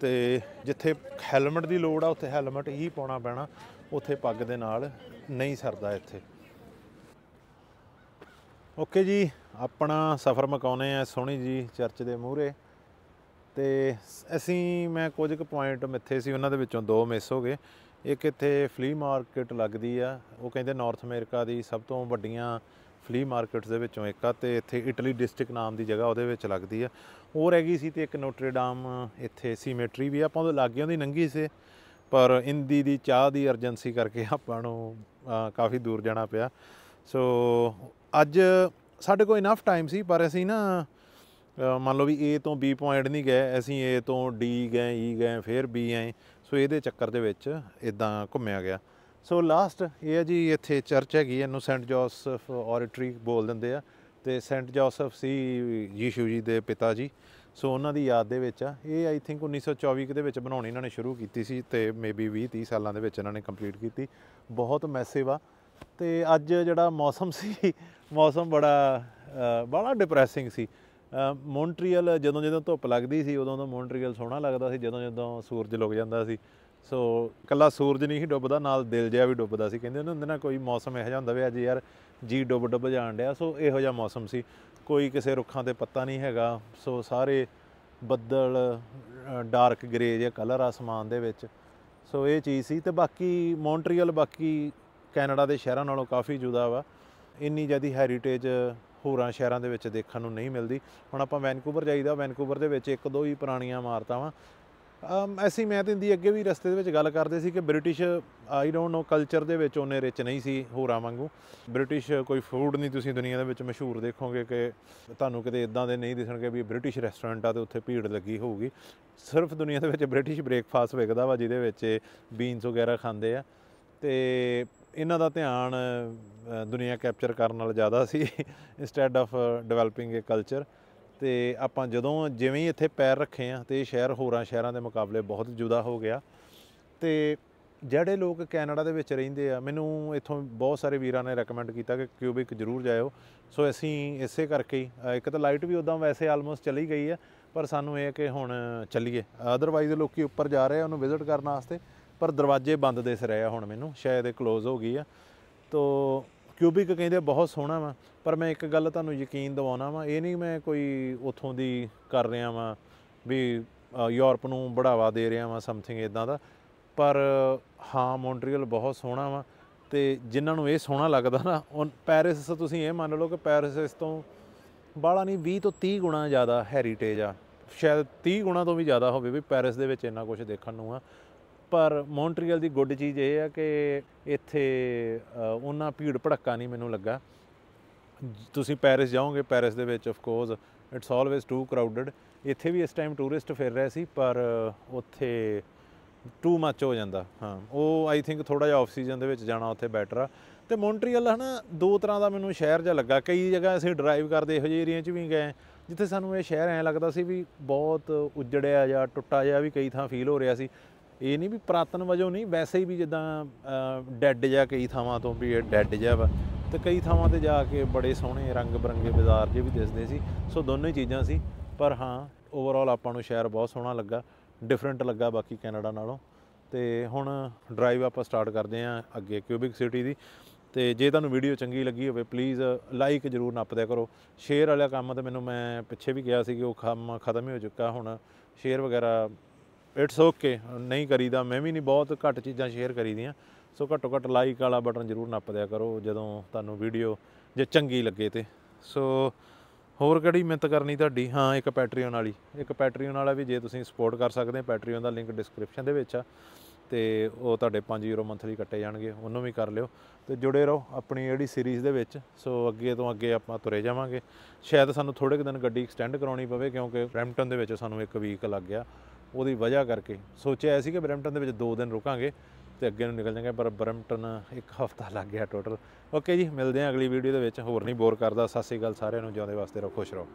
ਤੇ ਜਿੱਥੇ ਹੈਲਮਟ ਦੀ ਲੋੜ ਆ ਉੱਥੇ ਹੈਲਮਟ ਹੀ ਪਾਉਣਾ ਪੈਣਾ ਉੱਥੇ ਪੱਗ ਦੇ ਨਾਲ ਨਹੀਂ ਸਰਦਾ ਇੱਥੇ ਓਕੇ ਜੀ ਆਪਣਾ ਸਫ਼ਰ ਮਕਾਉਨੇ ਆ ਸੋਹਣੀ ਜੀ ਚਰਚ ਦੇ ਮੂਹਰੇ ਤੇ ਅਸੀਂ ਮੈਂ ਕੁਝ ਕੁ ਪੁਆਇੰਟ ਮਿੱਥੇ ਸੀ ਉਹਨਾਂ ਦੇ ਵਿੱਚੋਂ ਦੋ ਮਿਸ ਹੋ ਗਏ ਇੱਕ ਇੱਥੇ ਫਲੀ ਮਾਰਕੀਟ ਲੱਗਦੀ ਆ ਉਹ ਕਹਿੰਦੇ ਨਾਰਥ ਅਮਰੀਕਾ ਦੀ ਸਭ ਤੋਂ ਵੱਡੀਆਂ ਫਲੀ ਮਾਰਕੀਟਸ ਦੇ ਵਿੱਚੋਂ ਇੱਕ ਆ ਤੇ ਇੱਥੇ ਇਟਲੀ ਡਿਸਟ੍ਰਿਕਟ ਨਾਮ ਦੀ ਜਗ੍ਹਾ ਉਹਦੇ ਵਿੱਚ ਲੱਗਦੀ ਆ ਉਹ ਰਹਿ ਗਈ ਸੀ ਤੇ ਇੱਕ ਨੋਟਰੇਡਾਮ ਇੱਥੇ ਸਿਮੇਟਰੀ ਵੀ ਆਪਾਂ ਉਹਦੇ ਲਾਗੇ ਉਹਦੀ ਨੰਗੀ ਸੀ ਪਰ ਇੰਦੀ ਦੀ ਚਾਹ ਦੀ ਅਰਜੈਂਸੀ ਕਰਕੇ ਆਪਾਂ ਨੂੰ ਕਾਫੀ ਦੂਰ ਜਾਣਾ ਪਿਆ ਸੋ ਅੱਜ ਸਾਡੇ ਕੋਲ ਇਨਫ ਟਾਈਮ ਸੀ ਪਰ ਅਸੀਂ ਨਾ ਮੰਨ ਲਓ ਵੀ A ਤੋਂ B ਪੁਆਇੰਟ ਨਹੀਂ ਗਏ ਅਸੀਂ A ਤੋਂ D ਗਏ E ਗਏ ਫਿਰ B ਆਏ ਸੋ ਇਹਦੇ ਚੱਕਰ ਦੇ ਵਿੱਚ ਇਦਾਂ ਘੁੰਮਿਆ ਗਿਆ ਸੋ ਲਾਸਟ ਇਹ ਹੈ ਜੀ ਇੱਥੇ ਚਰਚ ਹੈਗੀ ਇਹਨੂੰ ਸੈਂਟ ਜੋਸਫ ਔਰਟਰੀ ਬੋਲ ਦਿੰਦੇ ਆ ਤੇ ਸੈਂਟ ਜੋਸਫ ਸੀ ਯੀਸ਼ੂ ਜੀ ਦੇ ਪਿਤਾ ਜੀ ਸੋ ਉਹਨਾਂ ਦੀ ਯਾਦ ਦੇ ਵਿੱਚ ਆ ਇਹ ਆਈ ਥਿੰਕ 1924 ਦੇ ਵਿੱਚ ਬਣਾਉਣੀ ਇਹਨਾਂ ਨੇ ਸ਼ੁਰੂ ਕੀਤੀ ਸੀ ਤੇ ਮੇਬੀ 20 30 ਸਾਲਾਂ ਦੇ ਵਿੱਚ ਇਹਨਾਂ ਨੇ ਕੰਪਲੀਟ ਕੀਤੀ ਬਹੁਤ ਮੈਸਿਵ ਆ ਤੇ ਅੱਜ ਜਿਹੜਾ ਮੌਸਮ ਸੀ ਮੌਸਮ ਬੜਾ ਬੜਾ ਡਿਪਰੈਸਿੰਗ ਸੀ ਮੌਂਟਰੀਅਲ ਜਦੋਂ ਜਦੋਂ ਧੁੱਪ ਲੱਗਦੀ ਸੀ ਉਦੋਂ ਉਦੋਂ ਮੌਂਟਰੀਅਲ ਸੋਹਣਾ ਲੱਗਦਾ ਸੀ ਜਦੋਂ ਜਦੋਂ ਸੂਰਜ ਲੁਕ ਜਾਂਦਾ ਸੀ ਸੋ ਕੱਲਾ ਸੂਰਜ ਨਹੀਂ ਹੀ ਡੁੱਬਦਾ ਨਾਲ ਦਿਲ ਜਿਆ ਵੀ ਡੁੱਬਦਾ ਸੀ ਕਹਿੰਦੇ ਹੁੰਦੇ ਨਾ ਕੋਈ ਮੌਸਮ ਇਹੋ ਜਿਹਾ ਹੁੰਦਾ ਵੀ ਅੱਜ ਯਾਰ ਜੀ ਡੁੱਬ ਡੁੱਬ ਜਾਣ ਡਿਆ ਸੋ ਇਹੋ ਜਿਹਾ ਮੌਸਮ ਸੀ ਕੋਈ ਕਿਸੇ ਰੁੱਖਾਂ ਤੇ ਪੱਤਾ ਨਹੀਂ ਹੈਗਾ ਸੋ ਸਾਰੇ ਬੱਦਲ ਡਾਰਕ ਗ੍ਰੇ ਜਿਹਾ ਕਲਰ ਆਸਮਾਨ ਦੇ ਵਿੱਚ ਸੋ ਇਹ ਚੀਜ਼ ਸੀ ਤੇ ਬਾਕੀ ਮੌਂਟਰੀਅਲ ਬਾਕੀ ਕੈਨੇਡਾ ਦੇ ਸ਼ਹਿਰਾਂ ਨਾਲੋਂ ਕਾਫੀ ਜੁਦਾ ਵਾ ਇੰਨੀ ਜਿਆਦੀ ਹੈਰੀਟੇਜ ਹੋਰਾਂ ਸ਼ਹਿਰਾਂ ਦੇ ਵਿੱਚ ਦੇਖਣ ਨੂੰ ਨਹੀਂ ਮਿਲਦੀ ਹੁਣ ਆਪਾਂ ਵੈਨਕੂਵਰ ਜਾਈਦਾ ਵੈਨਕੂਵਰ ਦੇ ਵਿੱਚ ਇੱਕ ਦੋ ਹੀ ਪੁਰਾਣੀਆਂ ਇਮਾਰਤਾਂ ਵਾ ਐਸੀ ਮੈਂ ਤੇ ਇੰਦੀ ਅੱਗੇ ਵੀ ਰਸਤੇ ਦੇ ਵਿੱਚ ਗੱਲ ਕਰਦੇ ਸੀ ਕਿ British I don't know culture ਦੇ ਵਿੱਚ ਉਹਨੇ ਰਿਚ ਨਹੀਂ ਸੀ ਹੋਰਾਂ ਵਾਂਗੂ ਬ੍ਰਿਟਿਸ਼ ਕੋਈ ਫੂਡ ਨਹੀਂ ਤੁਸੀਂ ਦੁਨੀਆ ਦੇ ਵਿੱਚ ਮਸ਼ਹੂਰ ਦੇਖੋਗੇ ਕਿ ਤੁਹਾਨੂੰ ਕਿਤੇ ਇਦਾਂ ਦੇ ਨਹੀਂ ਦਿਸਣਗੇ ਵੀ ਬ੍ਰਿਟਿਸ਼ ਰੈਸਟੋਰੈਂਟ ਆ ਤੇ ਉੱਥੇ ਭੀੜ ਲੱਗੀ ਹੋਊਗੀ ਸਿਰਫ ਦੁਨੀਆ ਦੇ ਵਿੱਚ ਬ੍ਰਿਟਿਸ਼ ਬ੍ਰੇਕਫਾਸਟ ਵਿਕਦਾ ਵਾ ਜਿਹਦੇ ਵਿੱਚ ਬੀਨਸ ਵਗੈਰਾ ਖਾਂਦੇ ਆ ਤੇ ਇਹਨਾਂ ਦਾ ਧਿਆਨ ਦੁਨੀਆ ਕੈਪਚਰ ਕਰਨ ਨਾਲ ਜ਼ਿਆਦਾ ਸੀ instead of developing a culture ਤੇ ਆਪਾਂ ਜਦੋਂ ਜਿਵੇਂ ਹੀ ਇੱਥੇ ਪੈਰ ਰੱਖੇ ਆ ਤੇ ਇਹ ਸ਼ਹਿਰ ਹੋਰਾਂ ਸ਼ਹਿਰਾਂ ਦੇ ਮੁਕਾਬਲੇ ਬਹੁਤ ਜੁਦਾ ਹੋ ਗਿਆ ਤੇ ਜਿਹੜੇ ਲੋਕ ਕੈਨੇਡਾ ਦੇ ਵਿੱਚ ਰਹਿੰਦੇ ਆ ਮੈਨੂੰ ਇੱਥੋਂ ਬਹੁਤ ਸਾਰੇ ਵੀਰਾਂ ਨੇ ਰეკਮੈਂਡ ਕੀਤਾ ਕਿ ਕਿਊਬਿਕ ਜ਼ਰੂਰ ਜਾਇਓ ਸੋ ਅਸੀਂ ਇਸੇ ਕਰਕੇ ਇੱਕ ਤਾਂ ਲਾਈਟ ਵੀ ਉਦਾਂ ਵੈਸੇ ਆਲਮੋਸਟ ਚਲੀ ਗਈ ਆ ਪਰ ਸਾਨੂੰ ਇਹ ਹੈ ਕਿ ਹੁਣ ਚੱਲੀਏ ਅਦਰਵਾਈਜ਼ ਲੋਕੀ ਉੱਪਰ ਜਾ ਰਹੇ ਆ ਉਹਨੂੰ ਵਿਜ਼ਿਟ ਕਰਨ ਵਾਸਤੇ ਪਰ ਦਰਵਾਜ਼ੇ ਬੰਦ ਦੇਸ ਰਹੇ ਆ ਹੁਣ ਮੈਨੂੰ ਸ਼ਾਇਦ ਇਹ ਕਲੋਜ਼ ਹੋ ਗਈ ਆ ਤੋ ਕਿਊਬਿਕ ਕਹਿੰਦੇ ਬਹੁਤ ਸੋਹਣਾ ਵਾ ਪਰ ਮੈਂ ਇੱਕ ਗੱਲ ਤੁਹਾਨੂੰ ਯਕੀਨ ਦਿਵਾਉਣਾ ਵਾ ਇਹ ਨਹੀਂ ਮੈਂ ਕੋਈ ਉਥੋਂ ਦੀ ਕਰ ਰਿਹਾ ਵਾ ਵੀ ਯੂਰਪ ਨੂੰ ਬੜਾਵਾ ਦੇ ਰਿਹਾ ਵਾ ਸਮਥਿੰਗ ਇਦਾਂ ਦਾ ਪਰ ਹਾਂ ਮੌਂਟਰੀਅਲ ਬਹੁਤ ਸੋਹਣਾ ਵਾ ਤੇ ਜਿਨ੍ਹਾਂ ਨੂੰ ਇਹ ਸੋਹਣਾ ਲੱਗਦਾ ਨਾ ਉਹ ਪੈਰਿਸ ਤੁਸੀਂ ਇਹ ਮੰਨ ਲਓ ਕਿ ਪੈਰਿਸ ਇਸ ਤੋਂ ਬਾਲਾ ਨਹੀਂ 20 ਤੋਂ 30 ਗੁਣਾ ਜ਼ਿਆਦਾ ਹੈਰੀਟੇਜ ਆ ਸ਼ਾਇਦ 30 ਗੁਣਾ ਤੋਂ ਵੀ ਜ਼ਿਆਦਾ ਹੋਵੇ ਵੀ ਪੈਰਿਸ ਦੇ ਵਿੱਚ ਇੰਨਾ ਕੁਝ ਦੇਖਣ ਨੂੰ ਆ ਪਰ ਮੌਂਟਰੀਅਲ ਦੀ ਗੁੱਡ ਚੀਜ਼ ਇਹ ਆ ਕਿ ਇੱਥੇ ਉਹਨਾਂ ਭੀੜ ਭੜੱਕਾ ਨਹੀਂ ਮੈਨੂੰ ਲੱਗਾ ਤੁਸੀਂ ਪੈਰਿਸ ਜਾਓਗੇ ਪੈਰਿਸ ਦੇ ਵਿੱਚ of course it's always too crowded ਇੱਥੇ ਵੀ ਇਸ ਟਾਈਮ ਟੂਰਿਸਟ ਫਿਰ ਰਹੇ ਸੀ ਪਰ ਉੱਥੇ ਟੂ ਮੱਚ ਹੋ ਜਾਂਦਾ ਹਾਂ ਉਹ ਆਈ ਥਿੰਕ ਥੋੜਾ ਜਿਹਾ ਆਫ ਸੀਜ਼ਨ ਦੇ ਵਿੱਚ ਜਾਣਾ ਉੱਥੇ ਬੈਟਰ ਆ ਤੇ ਮੌਂਟਰੀਅਲ ਹਨਾ ਦੋ ਤਰ੍ਹਾਂ ਦਾ ਮੈਨੂੰ ਸ਼ਹਿਰ ਜਿਹਾ ਲੱਗਾ ਕਈ ਜਗ੍ਹਾ ਅਸੀਂ ਡਰਾਈਵ ਕਰਦੇ ਇਹੋ ਜਿਹੇ ਏਰੀਆ 'ਚ ਵੀ ਗਏ ਜਿੱਥੇ ਸਾਨੂੰ ਇਹ ਸ਼ਹਿਰ ਐਂ ਲੱਗਦਾ ਸੀ ਵੀ ਬਹੁਤ ਉਜੜਿਆ ਜਾਂ ਟੁੱਟਾ ਜਿਹਾ ਵੀ ਕਈ ਥਾਂ ਫੀਲ ਹੋ ਰਿਹਾ ਸੀ ਇਹ ਨਹੀਂ ਵੀ ਪ੍ਰਾਤਨ ਵਜੋਂ ਨਹੀਂ ਵੈਸੇ ਹੀ ਵੀ ਜਿੱਦਾਂ ਡੈੱਡ ਜਾਂ ਕਈ ਥਾਵਾਂ ਤੋਂ ਵੀ ਡੈੱਡ ਜਾਂ ਵਾ ਤੇ ਕਈ ਥਾਵਾਂ ਤੇ ਜਾ ਕੇ ਬੜੇ ਸੋਹਣੇ ਰੰਗ ਬਰੰਗੇ ਬਾਜ਼ਾਰ ਜੇ ਵੀ ਦਿਸਦੇ ਸੀ ਸੋ ਦੋਨੋਂ ਹੀ ਚੀਜ਼ਾਂ ਸੀ ਪਰ ਹਾਂ ਓਵਰਆਲ ਆਪਾਂ ਨੂੰ ਸ਼ਹਿਰ ਬਹੁਤ ਸੋਹਣਾ ਲੱਗਾ ਡਿਫਰੈਂਟ ਲੱਗਾ ਬਾਕੀ ਕੈਨੇਡਾ ਨਾਲੋਂ ਤੇ ਹੁਣ ਡਰਾਈਵ ਆਪਾਂ ਸਟਾਰਟ ਕਰਦੇ ਆਂ ਅੱਗੇ ਕਿਊਬਿਕ ਸਿਟੀ ਦੀ ਤੇ ਜੇ ਤੁਹਾਨੂੰ ਵੀਡੀਓ ਚੰਗੀ ਲੱਗੀ ਹੋਵੇ ਪਲੀਜ਼ ਲਾਈਕ ਜ਼ਰੂਰ ਨੱਪ ਕਰੋ ਸ਼ੇਅਰ ਵਾਲਾ ਕੰਮ ਤਾਂ ਮੈਨੂੰ ਮੈਂ ਪਿੱਛੇ ਵੀ ਗਿਆ ਸੀ ਕਿ ਉਹ ਕੰਮ ਖਤਮ ਹੀ ਹੋ ਚੁੱਕਾ ਹੁਣ ਸ਼ੇਅਰ ਵਗੈਰਾ ਇਟਸ ਓਕੇ ਨਹੀਂ ਕਰੀਦਾ ਮੈਂ ਵੀ ਨਹੀਂ ਬਹੁਤ ਘੱਟ ਚੀਜ਼ਾਂ ਸ਼ੇਅਰ ਕਰੀਦੀਆਂ ਸੋ ਘੱਟੋ ਘੱਟ ਲਾਈਕ ਵਾਲਾ ਬਟਨ ਜ਼ਰੂਰ ਨੱਪ ਦਿਆ ਕਰੋ ਜਦੋਂ ਤੁਹਾਨੂੰ ਵੀਡੀਓ ਜੇ ਚੰਗੀ ਲੱਗੇ ਤੇ ਸੋ ਹੋਰ ਕਿਹੜੀ ਮਿੰਤ ਕਰਨੀ ਤੁਹਾਡੀ ਹਾਂ ਇੱਕ ਪੈਟਰੀਓਨ ਵਾਲੀ ਇੱਕ ਪੈਟਰੀਓਨ ਵਾਲਾ ਵੀ ਜੇ ਤੁਸੀਂ ਸਪੋਰਟ ਕਰ ਸਕਦੇ ਹੋ ਪੈਟਰੀਓਨ ਦਾ ਲਿੰਕ ਡਿਸਕ੍ਰਿਪਸ਼ਨ ਦੇ ਵਿੱਚ ਆ ਤੇ ਉਹ ਤੁਹਾਡੇ 5 ਯੂਰੋ ਮੰਥਲੀ ਕੱਟੇ ਜਾਣਗੇ ਉਹਨੂੰ ਵੀ ਕਰ ਲਿਓ ਤੇ ਜੁੜੇ ਰਹੋ ਆਪਣੀ ਜਿਹੜੀ ਸੀਰੀਜ਼ ਦੇ ਵਿੱਚ ਸੋ ਅੱਗੇ ਤੋਂ ਅੱਗੇ ਆਪਾਂ ਤੁਰੇ ਜਾਵਾਂਗੇ ਸ਼ਾਇਦ ਸਾਨੂੰ ਥੋੜੇ ਦਿਨ ਗੱਡੀ ਐਕਸਟੈਂਡ ਕਰਾਉਣੀ ਪਵੇ ਕਿਉਂਕਿ ਬ੍ਰੈਂਪਟਨ ਦੇ ਵਿੱਚ ਸਾਨੂੰ ਇੱਕ ਵੀਕ ਲੱਗ ਗਿਆ ਉਹਦੀ ਵਜ੍ਹਾ ਕਰਕੇ ਸੋਚਿਆ ਸੀ ਕਿ ਬਰੈਂਪਟਨ ਦੇ ਵਿੱਚ 2 ਦਿਨ ਰੁਕਾਂਗੇ ਤੇ ਅੱਗੇ ਨੂੰ ਨਿਕਲ ਜਾਾਂਗੇ ਪਰ ਬਰੈਂਪਟਨ ਇੱਕ ਹਫਤਾ ਲੱਗ ਗਿਆ ਟੋਟਲ ਓਕੇ ਜੀ ਮਿਲਦੇ ਹਾਂ ਅਗਲੀ ਵੀਡੀਓ ਦੇ ਵਿੱਚ ਹੋਰ ਨਹੀਂ ਬੋਰ ਕਰਦਾ ਸਤਿ ਗੱਲ ਸਾਰਿਆਂ ਨੂੰ ਜਿਉਂਦੇ ਵਾਸਤੇ ਰੱਖੋ ਖੁਸ਼ ਰਹੋ